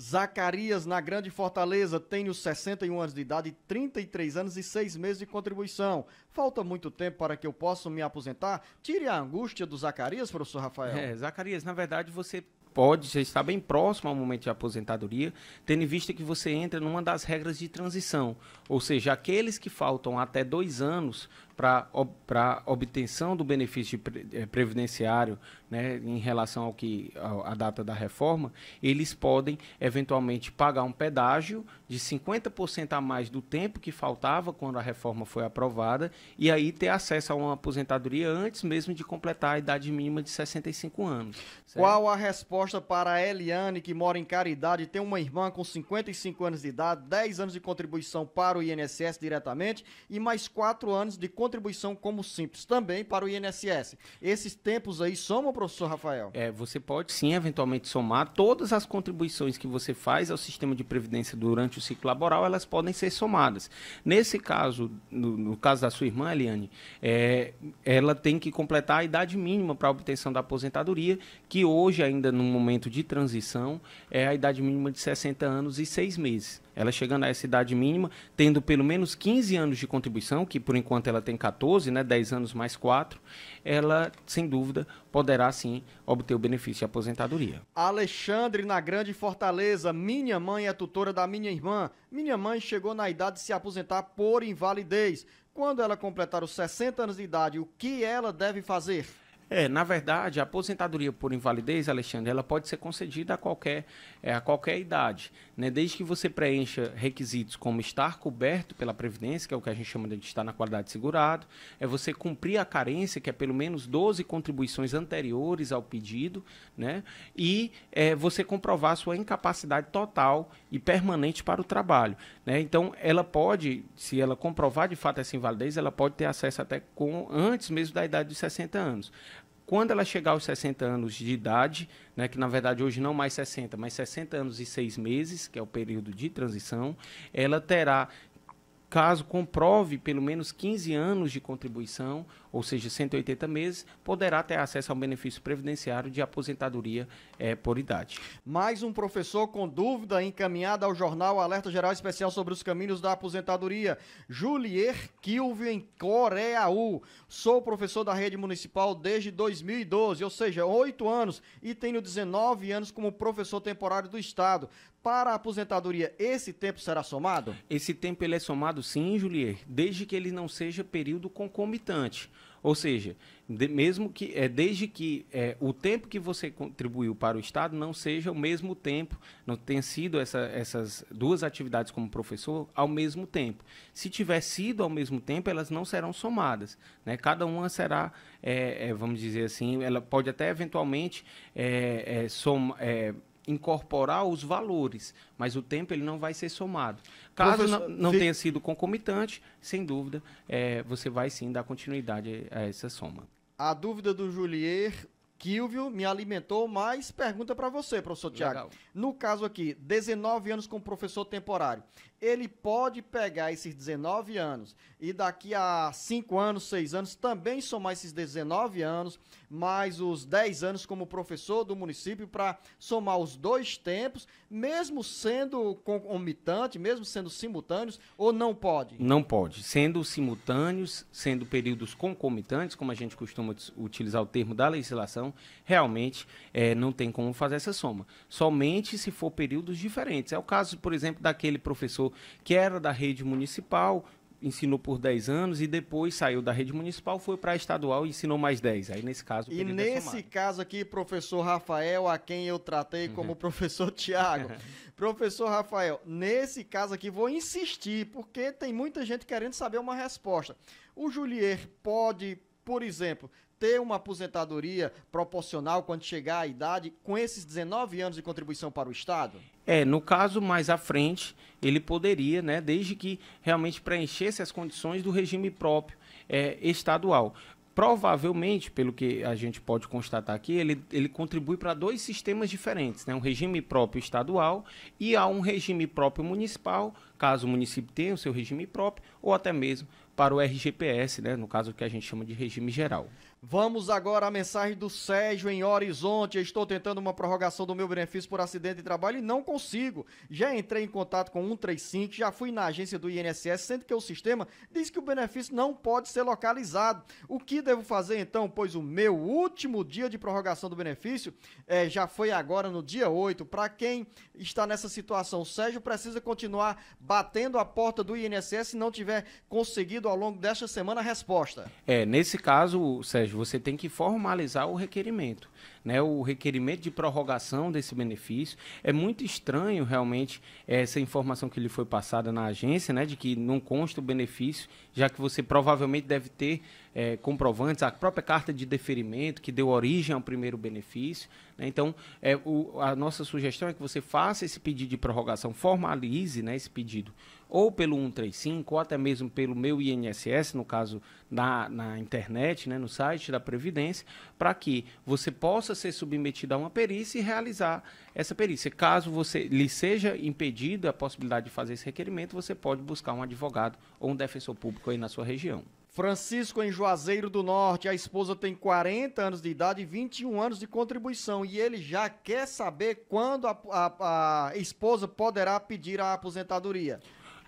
Zacarias, na Grande Fortaleza, tem os 61 anos de idade, 33 anos e 6 meses de contribuição. Falta muito tempo para que eu possa me aposentar? Tire a angústia do Zacarias, professor Rafael. É, Zacarias, na verdade, você pode, você está bem próximo ao momento de aposentadoria, tendo em vista que você entra numa das regras de transição. Ou seja, aqueles que faltam até dois anos para obtenção do benefício pre, eh, previdenciário né, em relação ao que a, a, data da reforma, eles podem eventualmente pagar um pedágio de 50% a mais do tempo que faltava quando a reforma foi aprovada e aí ter acesso a uma aposentadoria antes mesmo de completar a idade mínima de 65 anos. Certo? Qual a resposta para a Eliane, que mora em Caridade, tem uma irmã com 55 anos de idade, 10 anos de contribuição para o INSS diretamente e mais 4 anos de contribuição contribuição como simples também para o INSS. Esses tempos aí somam, professor Rafael? É, você pode sim, eventualmente, somar. Todas as contribuições que você faz ao sistema de previdência durante o ciclo laboral, elas podem ser somadas. Nesse caso, no, no caso da sua irmã, Eliane, é, ela tem que completar a idade mínima para a obtenção da aposentadoria, que hoje, ainda no momento de transição, é a idade mínima de 60 anos e 6 meses. Ela chegando a essa idade mínima, tendo pelo menos 15 anos de contribuição, que por enquanto ela tem 14, né, 10 anos mais 4, ela, sem dúvida, poderá sim obter o benefício de aposentadoria. Alexandre, na Grande Fortaleza, minha mãe é tutora da minha irmã. Minha mãe chegou na idade de se aposentar por invalidez. Quando ela completar os 60 anos de idade, o que ela deve fazer? É, na verdade, a aposentadoria por invalidez, Alexandre, ela pode ser concedida a qualquer, é, a qualquer idade, né? desde que você preencha requisitos como estar coberto pela Previdência, que é o que a gente chama de estar na qualidade de segurado, é você cumprir a carência, que é pelo menos 12 contribuições anteriores ao pedido, né? e é, você comprovar sua incapacidade total e permanente para o trabalho. Né? Então, ela pode, se ela comprovar de fato essa invalidez, ela pode ter acesso até com antes mesmo da idade de 60 anos. Quando ela chegar aos 60 anos de idade, né, que na verdade hoje não mais 60, mas 60 anos e 6 meses, que é o período de transição, ela terá caso comprove pelo menos 15 anos de contribuição, ou seja, 180 meses, poderá ter acesso ao benefício previdenciário de aposentadoria é, por idade. Mais um professor com dúvida encaminhada ao jornal Alerta Geral Especial sobre os caminhos da aposentadoria. Julier em Coreau. Sou professor da rede municipal desde 2012, ou seja, oito anos, e tenho 19 anos como professor temporário do Estado para a aposentadoria, esse tempo será somado? Esse tempo ele é somado sim, Julier, desde que ele não seja período concomitante. Ou seja, de, mesmo que é, desde que é, o tempo que você contribuiu para o Estado não seja o mesmo tempo, não tenha sido essa, essas duas atividades como professor ao mesmo tempo. Se tiver sido ao mesmo tempo, elas não serão somadas. Né? Cada uma será, é, é, vamos dizer assim, ela pode até eventualmente é, é som, é, incorporar os valores, mas o tempo ele não vai ser somado. Caso não, não tenha sido concomitante, sem dúvida, é, você vai sim dar continuidade a essa soma. A dúvida do Julier Kilvio me alimentou mais pergunta para você, professor Tiago. No caso aqui, 19 anos como professor temporário ele pode pegar esses 19 anos e daqui a 5 anos, 6 anos, também somar esses 19 anos, mais os 10 anos como professor do município, para somar os dois tempos, mesmo sendo concomitante, mesmo sendo simultâneos, ou não pode? Não pode. Sendo simultâneos, sendo períodos concomitantes, como a gente costuma utilizar o termo da legislação, realmente é, não tem como fazer essa soma. Somente se for períodos diferentes. É o caso, por exemplo, daquele professor professor que era da rede municipal, ensinou por 10 anos e depois saiu da rede municipal, foi para a estadual e ensinou mais 10. Aí, nesse caso, E é nesse é caso aqui, professor Rafael, a quem eu tratei [laughs] como uhum. professor Tiago. [laughs] professor Rafael, nesse caso aqui, vou insistir, porque tem muita gente querendo saber uma resposta. O Julier pode, por exemplo, ter uma aposentadoria proporcional quando chegar à idade, com esses 19 anos de contribuição para o Estado? É, no caso mais à frente, ele poderia, né, desde que realmente preenchesse as condições do regime próprio é, estadual. Provavelmente, pelo que a gente pode constatar aqui, ele, ele contribui para dois sistemas diferentes, né? um regime próprio estadual e há um regime próprio municipal, caso o município tenha o seu regime próprio, ou até mesmo para o RGPS, né? no caso que a gente chama de regime geral. Vamos agora à mensagem do Sérgio em Horizonte. Estou tentando uma prorrogação do meu benefício por acidente de trabalho e não consigo. Já entrei em contato com 135, já fui na agência do INSS, sendo que o sistema diz que o benefício não pode ser localizado. O que devo fazer então? Pois o meu último dia de prorrogação do benefício é, já foi agora no dia 8. Para quem está nessa situação, o Sérgio precisa continuar batendo a porta do INSS se não tiver conseguido ao longo desta semana a resposta. É, nesse caso, Sérgio Sérgio, você tem que formalizar o requerimento, né? O requerimento de prorrogação desse benefício é muito estranho realmente essa informação que lhe foi passada na agência, né? De que não consta o benefício, já que você provavelmente deve ter é, comprovantes, a própria carta de deferimento que deu origem ao primeiro benefício. Né? Então, é, o, a nossa sugestão é que você faça esse pedido de prorrogação, formalize, né? Esse pedido ou pelo 135, ou até mesmo pelo meu INSS, no caso na, na internet, né, no site da Previdência, para que você possa ser submetido a uma perícia e realizar essa perícia. Caso você lhe seja impedido a possibilidade de fazer esse requerimento, você pode buscar um advogado ou um defensor público aí na sua região. Francisco, em Juazeiro do Norte, a esposa tem 40 anos de idade e 21 anos de contribuição e ele já quer saber quando a, a, a esposa poderá pedir a aposentadoria.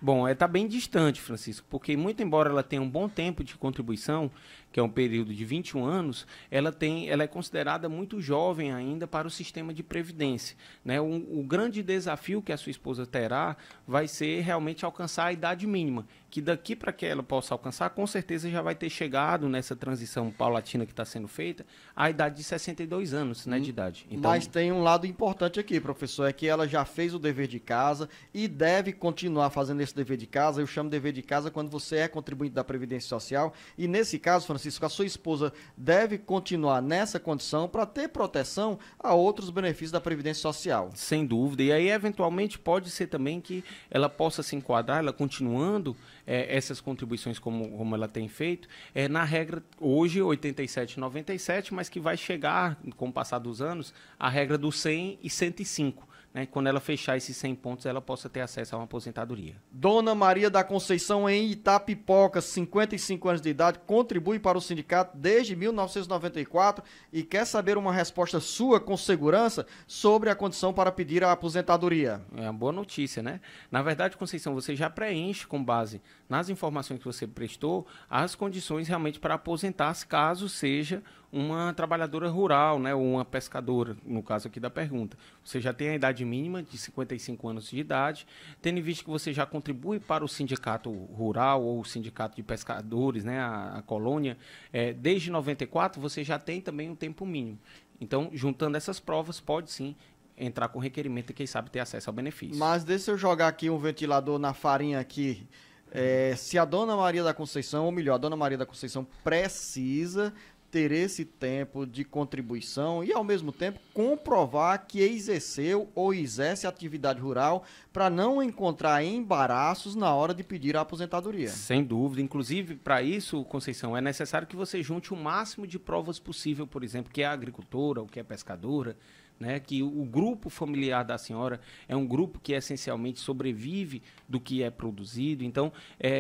Bom, está é, bem distante, Francisco, porque muito embora ela tenha um bom tempo de contribuição, que é um período de 21 anos, ela, tem, ela é considerada muito jovem ainda para o sistema de previdência. Né? O, o grande desafio que a sua esposa terá vai ser realmente alcançar a idade mínima, que daqui para que ela possa alcançar, com certeza já vai ter chegado nessa transição paulatina que está sendo feita, à idade de 62 anos né, de hum, idade. Então... Mas tem um lado importante aqui, professor, é que ela já fez o dever de casa e deve continuar fazendo esse dever de casa. Eu chamo dever de casa quando você é contribuinte da Previdência Social. E nesse caso, Francisco, Francisco, a sua esposa deve continuar nessa condição para ter proteção a outros benefícios da Previdência Social. Sem dúvida. E aí, eventualmente, pode ser também que ela possa se enquadrar, ela continuando é, essas contribuições como, como ela tem feito, é, na regra hoje 87,97, mas que vai chegar, com o passar dos anos, à regra do 100 e 105 né, quando ela fechar esses 100 pontos, ela possa ter acesso a uma aposentadoria. Dona Maria da Conceição, em Itapipoca, 55 anos de idade, contribui para o sindicato desde 1994 e quer saber uma resposta sua com segurança sobre a condição para pedir a aposentadoria. É uma boa notícia, né? Na verdade, Conceição, você já preenche com base nas informações que você prestou, as condições realmente para aposentar-se, caso seja uma trabalhadora rural, né, ou uma pescadora, no caso aqui da pergunta. Você já tem a idade mínima de 55 anos de idade, tendo em vista que você já contribui para o sindicato rural ou o sindicato de pescadores, né, a, a colônia, é, desde 94 você já tem também um tempo mínimo. Então, juntando essas provas, pode sim entrar com requerimento e quem sabe ter acesso ao benefício. Mas deixa eu jogar aqui um ventilador na farinha aqui é, se a Dona Maria da Conceição, ou melhor, a Dona Maria da Conceição precisa ter esse tempo de contribuição e, ao mesmo tempo, comprovar que exerceu ou exerce atividade rural para não encontrar embaraços na hora de pedir a aposentadoria. Sem dúvida. Inclusive, para isso, Conceição, é necessário que você junte o máximo de provas possível, por exemplo, que é agricultora ou que é pescadora, né, que o grupo familiar da senhora é um grupo que essencialmente sobrevive do que é produzido. Então, é,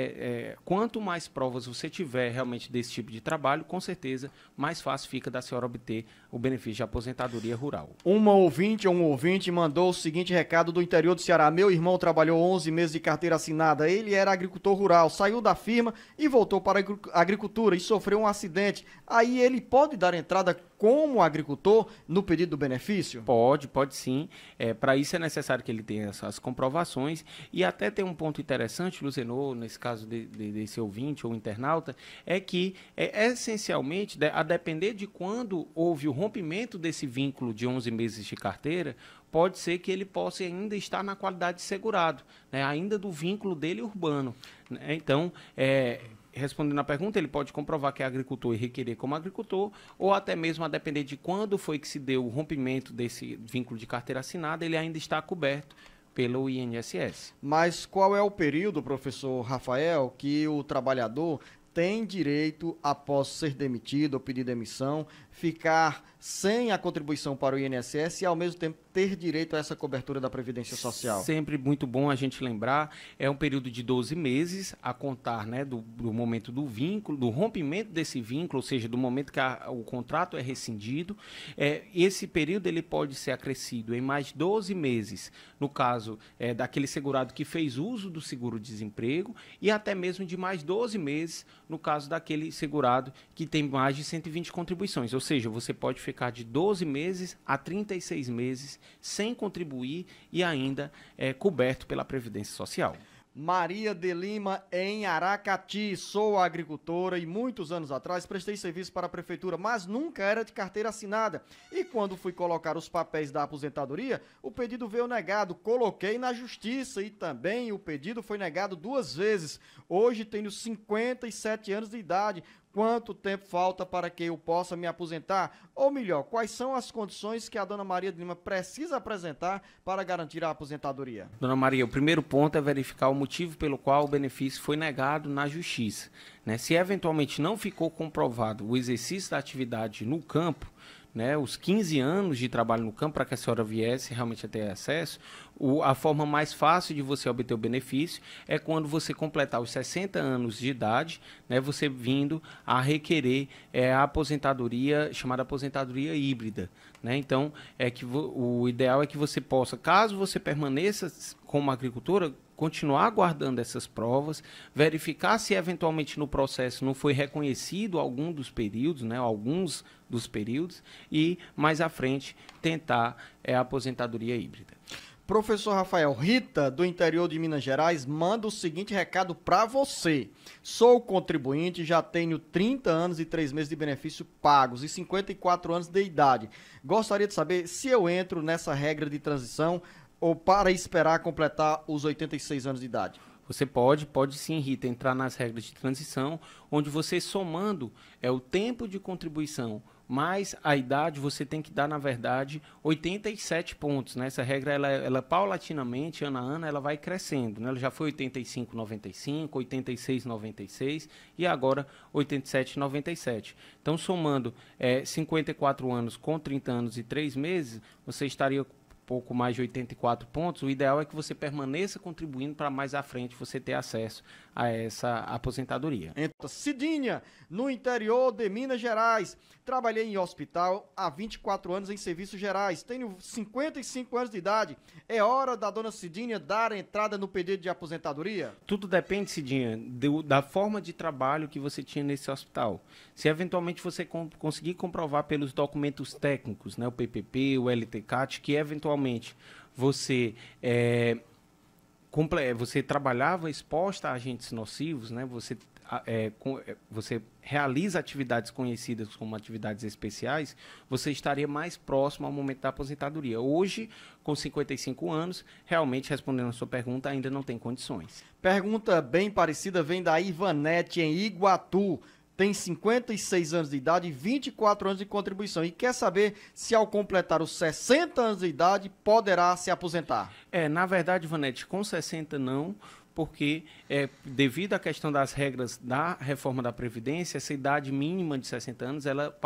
é, quanto mais provas você tiver realmente desse tipo de trabalho, com certeza mais fácil fica da senhora obter o benefício de aposentadoria rural. Uma ouvinte, um ouvinte mandou o seguinte recado do interior do Ceará: Meu irmão trabalhou 11 meses de carteira assinada. Ele era agricultor rural, saiu da firma e voltou para a agricultura e sofreu um acidente. Aí ele pode dar entrada como agricultor no pedido do benefício? Pode, pode sim. É, Para isso é necessário que ele tenha essas comprovações. E até tem um ponto interessante, Luzenô, nesse caso de, de, desse ouvinte ou internauta, é que é, essencialmente, a depender de quando houve o rompimento desse vínculo de 11 meses de carteira, pode ser que ele possa ainda estar na qualidade de segurado, né? ainda do vínculo dele urbano. Né? Então, é, respondendo à pergunta, ele pode comprovar que é agricultor e requerer como agricultor, ou até mesmo, a depender de quando foi que se deu o rompimento desse vínculo de carteira assinada, ele ainda está coberto pelo INSS. Mas qual é o período, professor Rafael, que o trabalhador tem direito, após ser demitido ou pedir demissão, ficar sem a contribuição para o INSS e, ao mesmo tempo, ter direito a essa cobertura da Previdência Social? Sempre muito bom a gente lembrar, é um período de 12 meses a contar né, do, do momento do vínculo, do rompimento desse vínculo, ou seja, do momento que a, o contrato é rescindido. É, esse período ele pode ser acrescido em mais 12 meses, no caso é, daquele segurado que fez uso do seguro-desemprego, e até mesmo de mais 12 meses no caso daquele segurado que tem mais de 120 contribuições. Ou seja, você pode ficar de 12 meses a 36 meses sem contribuir e ainda é coberto pela Previdência Social. Maria de Lima, em Aracati. Sou agricultora e muitos anos atrás prestei serviço para a prefeitura, mas nunca era de carteira assinada. E quando fui colocar os papéis da aposentadoria, o pedido veio negado. Coloquei na justiça e também o pedido foi negado duas vezes. Hoje tenho 57 anos de idade. Quanto tempo falta para que eu possa me aposentar? Ou melhor, quais são as condições que a dona Maria de Lima precisa apresentar para garantir a aposentadoria? Dona Maria, o primeiro ponto é verificar o motivo pelo qual o benefício foi negado na justiça. Né? Se eventualmente não ficou comprovado o exercício da atividade no campo, né, os 15 anos de trabalho no campo para que a senhora viesse realmente a ter acesso, o, a forma mais fácil de você obter o benefício é quando você completar os 60 anos de idade, né, você vindo a requerer é, a aposentadoria, chamada aposentadoria híbrida. Né? Então, é que o ideal é que você possa, caso você permaneça como agricultora, continuar aguardando essas provas, verificar se eventualmente no processo não foi reconhecido algum dos períodos, né, alguns dos períodos, e mais à frente tentar é, a aposentadoria híbrida. Professor Rafael Rita, do interior de Minas Gerais, manda o seguinte recado para você. Sou contribuinte, já tenho 30 anos e 3 meses de benefício pagos e 54 anos de idade. Gostaria de saber se eu entro nessa regra de transição ou para esperar completar os 86 anos de idade? Você pode, pode sim, Rita, entrar nas regras de transição, onde você somando é o tempo de contribuição mais a idade, você tem que dar, na verdade, 87 pontos. Né? Essa regra, ela, ela paulatinamente, ano a ano, ela vai crescendo. Né? Ela já foi 85, 95, 86, 96 e agora 87, 97. Então, somando é, eh, 54 anos com 30 anos e 3 meses, você estaria pouco mais de 84 pontos, o ideal é que você permaneça contribuindo para mais à frente você ter acesso a essa aposentadoria. Então, Cidinha, no interior de Minas Gerais. Trabalhei em hospital há 24 anos em serviços gerais. Tenho 55 anos de idade. É hora da dona Cidinha dar entrada no pedido de aposentadoria? Tudo depende, Cidinha, do, da forma de trabalho que você tinha nesse hospital. Se eventualmente você com, conseguir comprovar pelos documentos técnicos, né, o PPP, o LTCAT, que eventualmente você é, é, você trabalhava exposta a agentes nocivos, né? Você, é, é, você realiza atividades conhecidas como atividades especiais, você estaria mais próximo ao momento da aposentadoria. Hoje, com 55 anos, realmente respondendo a sua pergunta, ainda não tem condições. Pergunta bem parecida vem da Ivanete em Iguatu tem 56 anos de idade e 24 anos de contribuição e quer saber se ao completar os 60 anos de idade poderá se aposentar. É, na verdade, Vanete, com 60 não, porque é, devido à questão das regras da reforma da Previdência, essa idade mínima de 60 anos, ela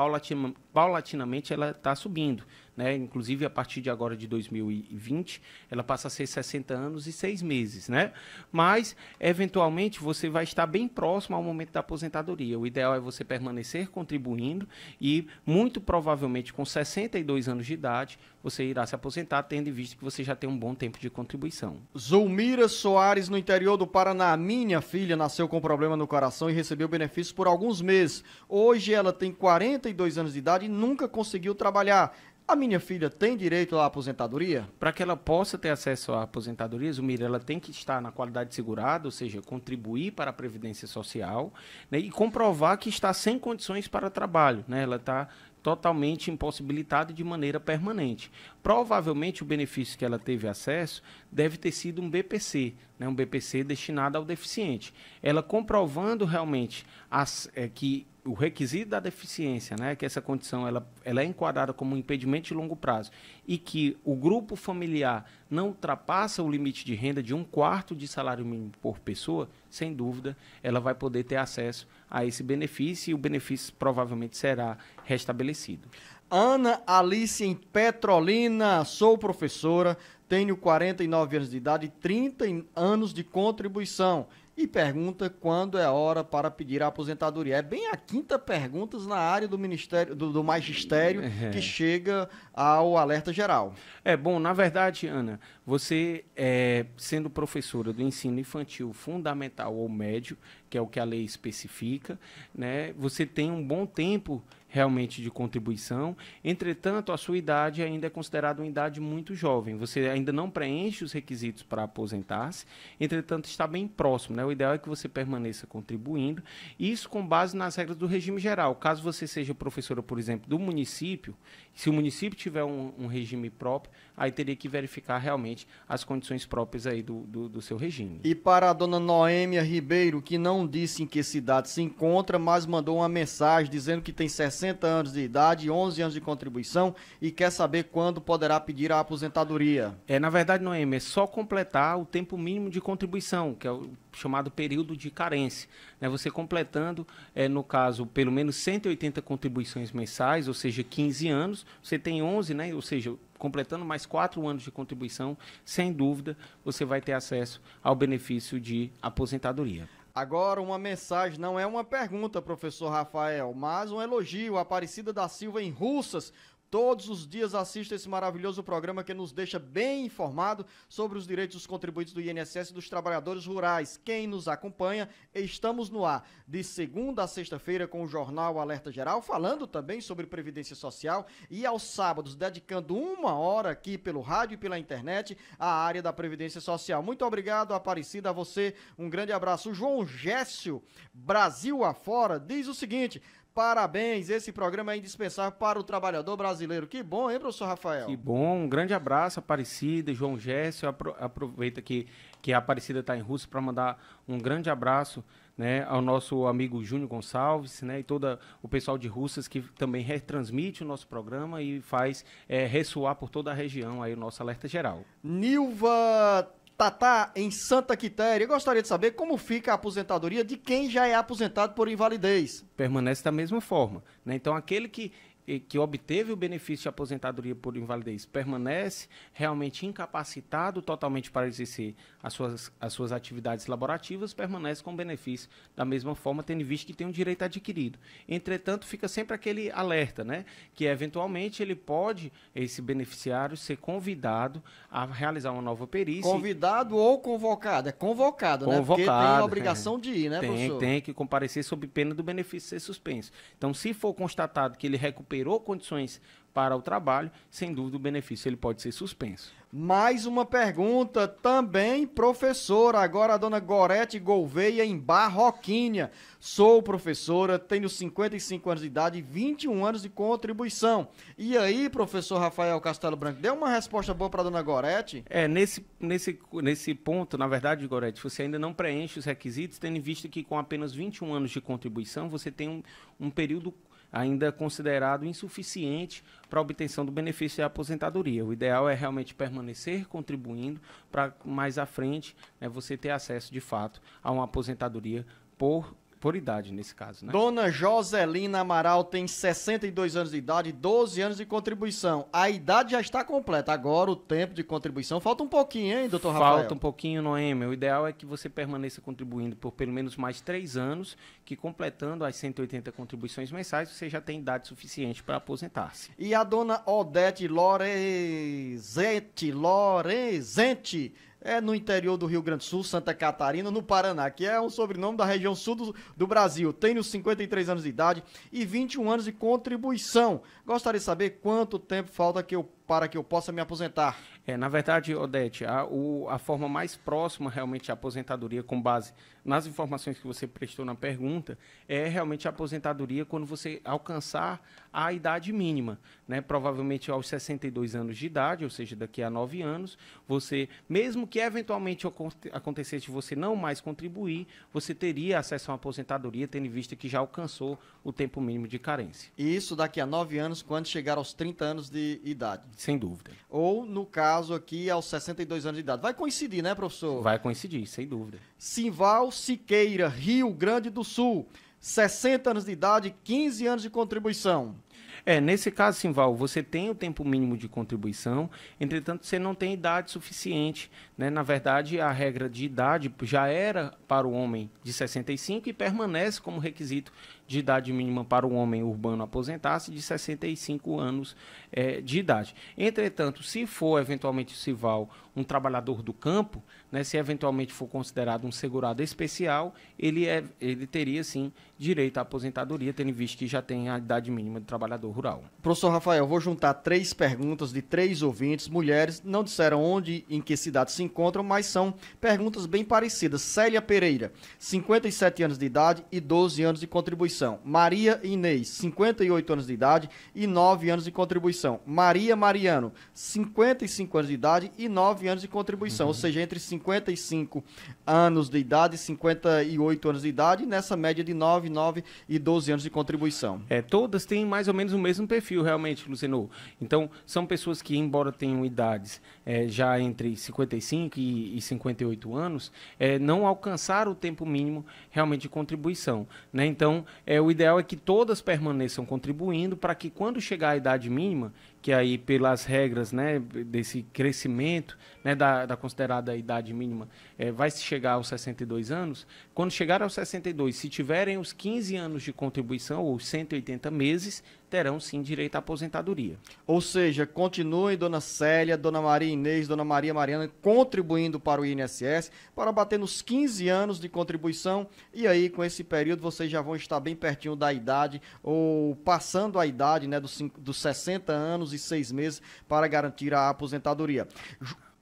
paulatinamente ela está subindo né? Inclusive a partir de agora de 2020, ela passa a ser 60 anos e 6 meses, né? Mas eventualmente você vai estar bem próximo ao momento da aposentadoria. O ideal é você permanecer contribuindo e muito provavelmente com 62 anos de idade, você irá se aposentar, tendo em vista que você já tem um bom tempo de contribuição. Zulmira Soares, no interior do Paraná. Minha filha nasceu com problema no coração e recebeu benefícios por alguns meses. Hoje ela tem 42 anos de idade e nunca conseguiu trabalhar. A minha filha tem direito à aposentadoria? Para que ela possa ter acesso à aposentadoria, Zumir, ela tem que estar na qualidade segurada, ou seja, contribuir para a Previdência Social né, e comprovar que está sem condições para trabalho. Né? Ela está totalmente impossibilitada de maneira permanente. Provavelmente o benefício que ela teve acesso deve ter sido um BPC, né, um BPC destinado ao deficiente. Ela comprovando realmente as, é, que o requisito da deficiência, né, que essa condição ela, ela é enquadrada como um impedimento de longo prazo e que o grupo familiar não ultrapassa o limite de renda de um quarto de salário mínimo por pessoa, sem dúvida, ela vai poder ter acesso a esse benefício e o benefício provavelmente será restabelecido. Ana Alice em Petrolina, sou professora, tenho 49 anos de idade e 30 anos de contribuição e pergunta quando é hora para pedir a aposentadoria. É bem a quinta pergunta na área do Ministério do, do Magistério [laughs] é. que chega ao alerta geral. É bom, na verdade, Ana, você é, sendo professora do ensino infantil fundamental ou médio, que é o que a lei especifica, né, você tem um bom tempo realmente de contribuição. Entretanto, a sua idade ainda é considerada uma idade muito jovem. Você ainda não preenche os requisitos para aposentar-se, entretanto, está bem próximo. Né? O ideal é que você permaneça contribuindo, isso com base nas regras do regime geral. Caso você seja professora, por exemplo, do município, se o município tiver um, um regime próprio, aí teria que verificar realmente as condições próprias aí do, do, do seu regime. E para a dona Noêmia Ribeiro, que não disse em que cidade se encontra, mas mandou uma mensagem dizendo que tem 60 anos de idade, 11 anos de contribuição e quer saber quando poderá pedir a aposentadoria. É, na verdade, Noêmia, é só completar o tempo mínimo de contribuição, que é o chamado período de carência. Né? Você completando, é, no caso, pelo menos 180 contribuições mensais, ou seja, 15 anos, você tem 11, né? ou seja, completando mais 4 anos de contribuição, sem dúvida, você vai ter acesso ao benefício de aposentadoria. Agora, uma mensagem, não é uma pergunta, professor Rafael, mas um elogio. Aparecida da Silva em Russas Todos os dias assista esse maravilhoso programa que nos deixa bem informado sobre os direitos dos contribuintes do INSS e dos trabalhadores rurais. Quem nos acompanha, estamos no ar de segunda a sexta-feira com o Jornal Alerta Geral, falando também sobre Previdência Social e aos sábados, dedicando uma hora aqui pelo rádio e pela internet à área da Previdência Social. Muito obrigado, Aparecida, a você. Um grande abraço. O João Gécio, Brasil afora, diz o seguinte. Parabéns, esse programa é indispensável para o trabalhador brasileiro. Que bom, hein, professor Rafael? Que bom, um grande abraço, Aparecida, João Gécio. aproveita que, que a Aparecida está em Rússia para mandar um grande abraço né, ao nosso amigo Júnior Gonçalves né, e todo o pessoal de Russas que também retransmite o nosso programa e faz é, ressoar por toda a região aí o nosso alerta geral. Nilva Tatá, em Santa Quitéria, eu gostaria de saber como fica a aposentadoria de quem já é aposentado por invalidez. Permanece da mesma forma. Né? Então, aquele que que obteve o benefício de aposentadoria por invalidez permanece realmente incapacitado totalmente para exercer as suas, as suas atividades laborativas, permanece com benefício da mesma forma, tendo visto que tem um direito adquirido. Entretanto, fica sempre aquele alerta, né? Que eventualmente ele pode, esse beneficiário, ser convidado a realizar uma nova perícia. Convidado ou convocado? É convocado, convocado né? Porque tem a é. obrigação é. de ir, né, tem, professor? Tem que comparecer sob pena do benefício ser suspenso. Então, se for constatado que ele recupera superou condições para o trabalho, sem dúvida o benefício ele pode ser suspenso. Mais uma pergunta também, professora, agora a dona Gorete Gouveia em Barroquinha. Sou professora, tenho 55 anos de idade e 21 anos de contribuição. E aí, professor Rafael Castelo Branco, deu uma resposta boa para a dona Gorete? É, nesse, nesse, nesse ponto, na verdade, Gorete, você ainda não preenche os requisitos, tendo em vista que com apenas 21 anos de contribuição, você tem um, um período ainda considerado insuficiente para a obtenção do benefício da aposentadoria. O ideal é realmente permanecer contribuindo para mais à frente né, você ter acesso de fato a uma aposentadoria por por idade, nesse caso, né? Dona Joselina Amaral tem 62 anos de idade, 12 anos de contribuição. A idade já está completa. Agora o tempo de contribuição falta um pouquinho, hein, doutor Rafael? Falta um pouquinho, Noemi. O ideal é que você permaneça contribuindo por pelo menos mais três anos, que completando as 180 contribuições mensais, você já tem idade suficiente para aposentar-se. E a dona Odete Lorezete, Lorezente é no interior do Rio Grande do Sul, Santa Catarina, no Paraná, que é um sobrenome da região sul do, do Brasil. Tem 53 anos de idade e 21 anos de contribuição. Gostaria de saber quanto tempo falta que eu para que eu possa me aposentar? É, na verdade, Odete, a, o, a forma mais próxima realmente à aposentadoria, com base nas informações que você prestou na pergunta, é realmente a aposentadoria quando você alcançar a idade mínima. Né? Provavelmente aos 62 anos de idade, ou seja, daqui a 9 anos, você, mesmo que eventualmente acontecesse você não mais contribuir, você teria acesso a uma aposentadoria, tendo em vista que já alcançou o tempo mínimo de carência. E isso daqui a 9 anos, quando chegar aos 30 anos de idade. Sem dúvida. Ou, no caso aqui, aos 62 anos de idade. Vai coincidir, né, professor? Vai coincidir, sem dúvida. Simval Siqueira, Rio Grande do Sul, 60 anos de idade, 15 anos de contribuição. É, nesse caso, Simval, você tem o tempo mínimo de contribuição, entretanto, você não tem idade suficiente. Né? Na verdade, a regra de idade já era para o homem de 65 e permanece como requisito de idade mínima para o homem urbano aposentar-se de 65 anos é, de idade. Entretanto, se for eventualmente civil, um trabalhador do campo, né, se eventualmente for considerado um segurado especial, ele, é, ele teria sim direito à aposentadoria, tendo visto que já tem a idade mínima do trabalhador rural. Professor Rafael, vou juntar três perguntas de três ouvintes, mulheres, não disseram onde em que cidade se encontram, mas são perguntas bem parecidas. Célia Pereira, 57 anos de idade e 12 anos de contribuição contribuição. Maria Inês, 58 anos de idade e 9 anos de contribuição. Maria Mariano, 55 anos de idade e 9 anos de contribuição. Uhum. Ou seja, entre 55 anos de idade e 58 anos de idade, nessa média de 9, 9 e 12 anos de contribuição. É, todas têm mais ou menos o mesmo perfil, realmente, Luciano. Então, são pessoas que, embora tenham idades é, já entre 55 e, e 58 anos, é, não alcançaram o tempo mínimo realmente de contribuição. Né? Então, é, o ideal é que todas permaneçam contribuindo para que quando chegar a idade mínima, que aí pelas regras né, desse crescimento né, da, da considerada idade mínima, é, vai se chegar aos 62 anos, quando chegar aos 62, se tiverem os 15 anos de contribuição ou 180 meses, terão sim direito à aposentadoria. Ou seja, continuem Dona Célia, Dona Maria Inês, Dona Maria Mariana contribuindo para o INSS para bater nos 15 anos de contribuição e aí com esse período vocês já vão estar bem pertinho da idade ou passando a idade, né, dos, dos 60 anos e 6 meses para garantir a aposentadoria.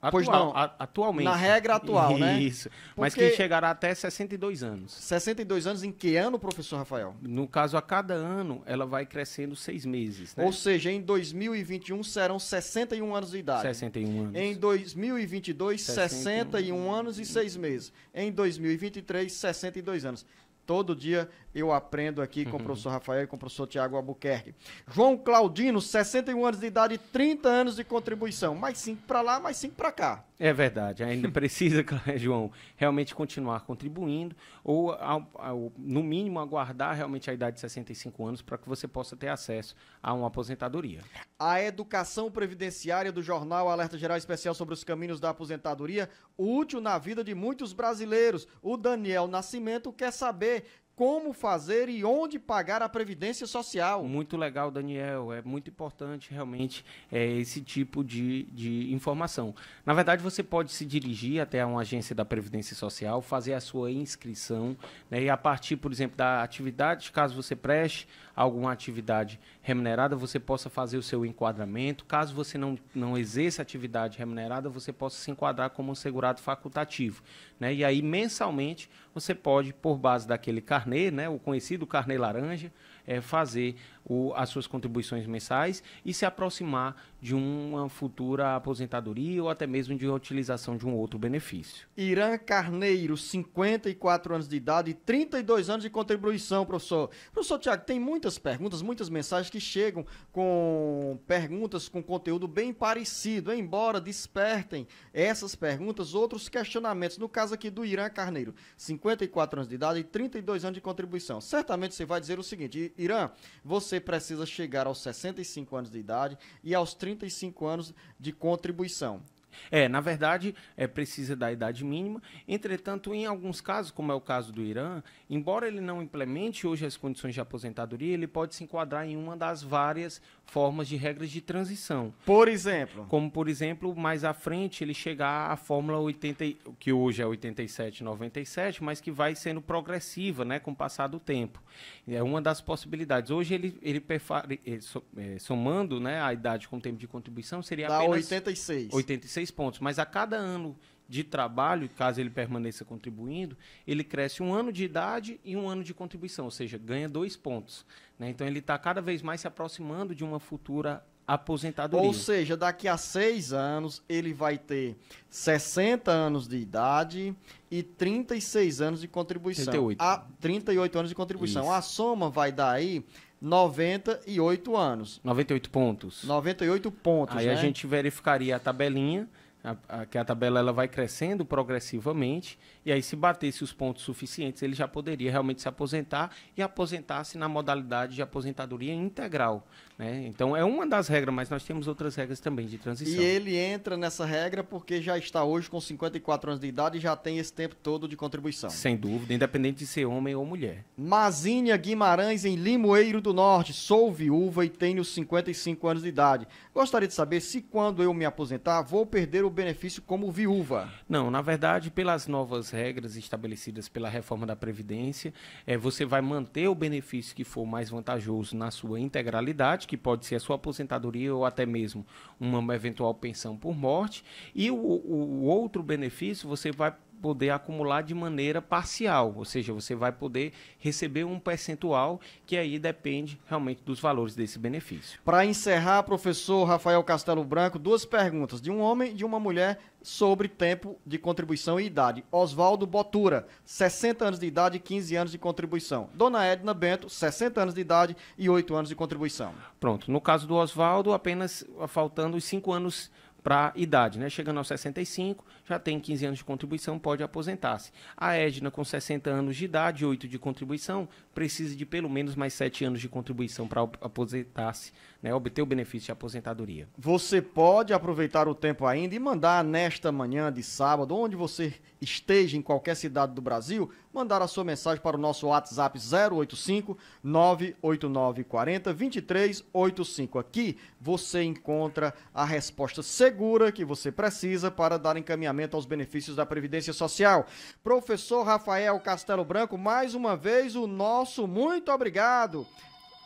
Atual, pois não, a, atualmente. Na regra atual, Isso. né? Isso. Mas que chegará até 62 anos. 62 anos em que ano, professor Rafael? No caso, a cada ano ela vai crescendo seis meses. Né? Ou seja, em 2021 serão 61 anos de idade. 61 anos. Em 2022, 61, 61 anos e seis meses. Em 2023, 62 anos. Todo dia eu aprendo aqui com o uhum. professor Rafael e com o professor Tiago Albuquerque. João Claudino, 61 anos de idade, 30 anos de contribuição. Mais 5 para lá, mais 5 para cá. É verdade, ainda [laughs] precisa, [laughs] João, realmente continuar contribuindo ou, ao, ao, no mínimo, aguardar realmente a idade de 65 anos para que você possa ter acesso a uma aposentadoria. A educação previdenciária do jornal Alerta Geral Especial sobre os Caminhos da Aposentadoria, útil na vida de muitos brasileiros. O Daniel Nascimento quer saber como fazer e onde pagar a previdência social. Muito legal, Daniel. É muito importante realmente é, esse tipo de, de informação. Na verdade, você pode se dirigir até uma agência da Previdência Social, fazer a sua inscrição né, e a partir, por exemplo, da atividade, caso você preste alguma atividade remunerada, você possa fazer o seu enquadramento. Caso você não, não exerça atividade remunerada, você possa se enquadrar como um segurado facultativo. Né? E aí, mensalmente, você pode, por base daquele carnê, né, o conhecido carnê laranja, é, fazer o, as suas contribuições mensais e se aproximar de uma futura aposentadoria ou até mesmo de utilização de um outro benefício. Irã Carneiro, 54 anos de idade e 32 anos de contribuição, professor. Professor Tiago, tem muitas perguntas, muitas mensagens que chegam com perguntas com conteúdo bem parecido, embora despertem essas perguntas outros questionamentos. No caso aqui do Irã Carneiro, 54 anos de idade e 32 anos de contribuição. Certamente você vai dizer o seguinte, Irã, você você precisa chegar aos 65 anos de idade e aos 35 anos de contribuição. É, na verdade, é, precisa da idade mínima. Entretanto, em alguns casos, como é o caso do Irã, embora ele não implemente hoje as condições de aposentadoria, ele pode se enquadrar em uma das várias formas de regras de transição. Por exemplo? Como, por exemplo, mais à frente ele chegar à Fórmula 80, que hoje é 87, 97, mas que vai sendo progressiva né, com o passar do tempo. É uma das possibilidades. Hoje ele, ele, ele eh, eh, somando né, a idade com o tempo de contribuição, seria Dá apenas... 86. 86 pontos. Mas a cada ano de trabalho, caso ele permaneça contribuindo, ele cresce um ano de idade e um ano de contribuição, ou seja, ganha dois pontos. Né? Então ele está cada vez mais se aproximando de uma futura aposentadoria. Ou seja, daqui a seis anos ele vai ter 60 anos de idade e 36 anos de contribuição. 38, a, 38 anos de contribuição. Isso. A soma vai dar aí 98 anos. 98 pontos. 98 pontos. Aí né? a gente verificaria a tabelinha, a, a, que a tabela ela vai crescendo progressivamente, e aí se batesse os pontos suficientes, ele já poderia realmente se aposentar e aposentar-se na modalidade de aposentadoria integral. Né? Então é uma das regras, mas nós temos outras regras também de transição. E ele entra nessa regra porque já está hoje com 54 anos de idade e já tem esse tempo todo de contribuição. Sem dúvida, independente de ser homem ou mulher. Mazinha Guimarães, em Limoeiro do Norte. Sou viúva e tenho 55 anos de idade. Gostaria de saber se quando eu me aposentar vou perder o benefício como viúva. Não, na verdade, pelas novas regras estabelecidas pela reforma da Previdência, é, você vai manter o benefício que for mais vantajoso na sua integralidade que pode ser a sua aposentadoria ou até mesmo uma eventual pensão por morte. E o, o outro benefício você vai poder acumular de maneira parcial, ou seja, você vai poder receber um percentual que aí depende realmente dos valores desse benefício. Para encerrar, professor Rafael Castelo Branco, duas perguntas de um homem e de uma mulher sobre tempo de contribuição e idade. Oswaldo Botura, 60 anos de idade e 15 anos de contribuição. Dona Edna Bento, 60 anos de idade e 8 anos de contribuição. Pronto, no caso do Oswaldo, apenas faltando os 5 anos para idade, né? Chegando aos 65, já tem 15 anos de contribuição, pode aposentar-se. A Edna, com 60 anos de idade, 8 de contribuição, precisa de pelo menos mais 7 anos de contribuição para aposentar-se, né? Obter o benefício de aposentadoria. Você pode aproveitar o tempo ainda e mandar nesta manhã de sábado, onde você esteja em qualquer cidade do Brasil, mandar a sua mensagem para o nosso WhatsApp 085 98940 2385. Aqui você encontra a resposta segura que você precisa para dar encaminhamento aos benefícios da Previdência Social. Professor Rafael Castelo Branco, mais uma vez o nosso muito obrigado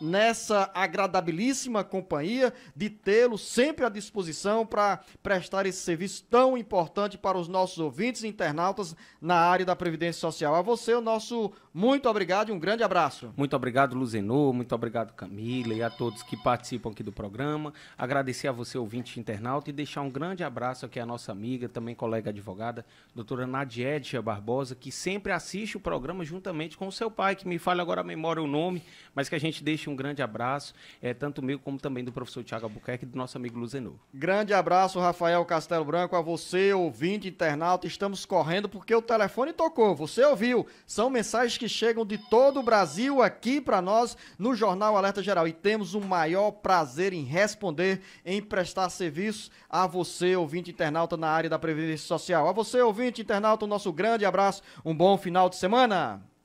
nessa agradabilíssima companhia, de tê-lo sempre à disposição para prestar esse serviço tão importante para os nossos ouvintes internautas na área da Previdência Social. A você, o nosso muito obrigado e um grande abraço. Muito obrigado, Luzenor, muito obrigado, Camila, e a todos que participam aqui do programa. Agradecer a você, ouvinte internauta, e deixar um grande abraço aqui à nossa amiga, também colega advogada, doutora Nadiedja Barbosa, que sempre assiste o programa juntamente com o seu pai, que me fale agora a memória o nome, mas que a gente deixe um grande abraço, é, tanto meu como também do professor Tiago Albuquerque e do nosso amigo Luzenor. Grande abraço, Rafael Castelo Branco, a você, ouvinte internauta. Estamos correndo porque o telefone tocou, você ouviu. São mensagens que que chegam de todo o Brasil aqui para nós no Jornal Alerta Geral. E temos o maior prazer em responder, em prestar serviço a você, ouvinte internauta na área da Previdência Social. A você, ouvinte internauta, um nosso grande abraço, um bom final de semana.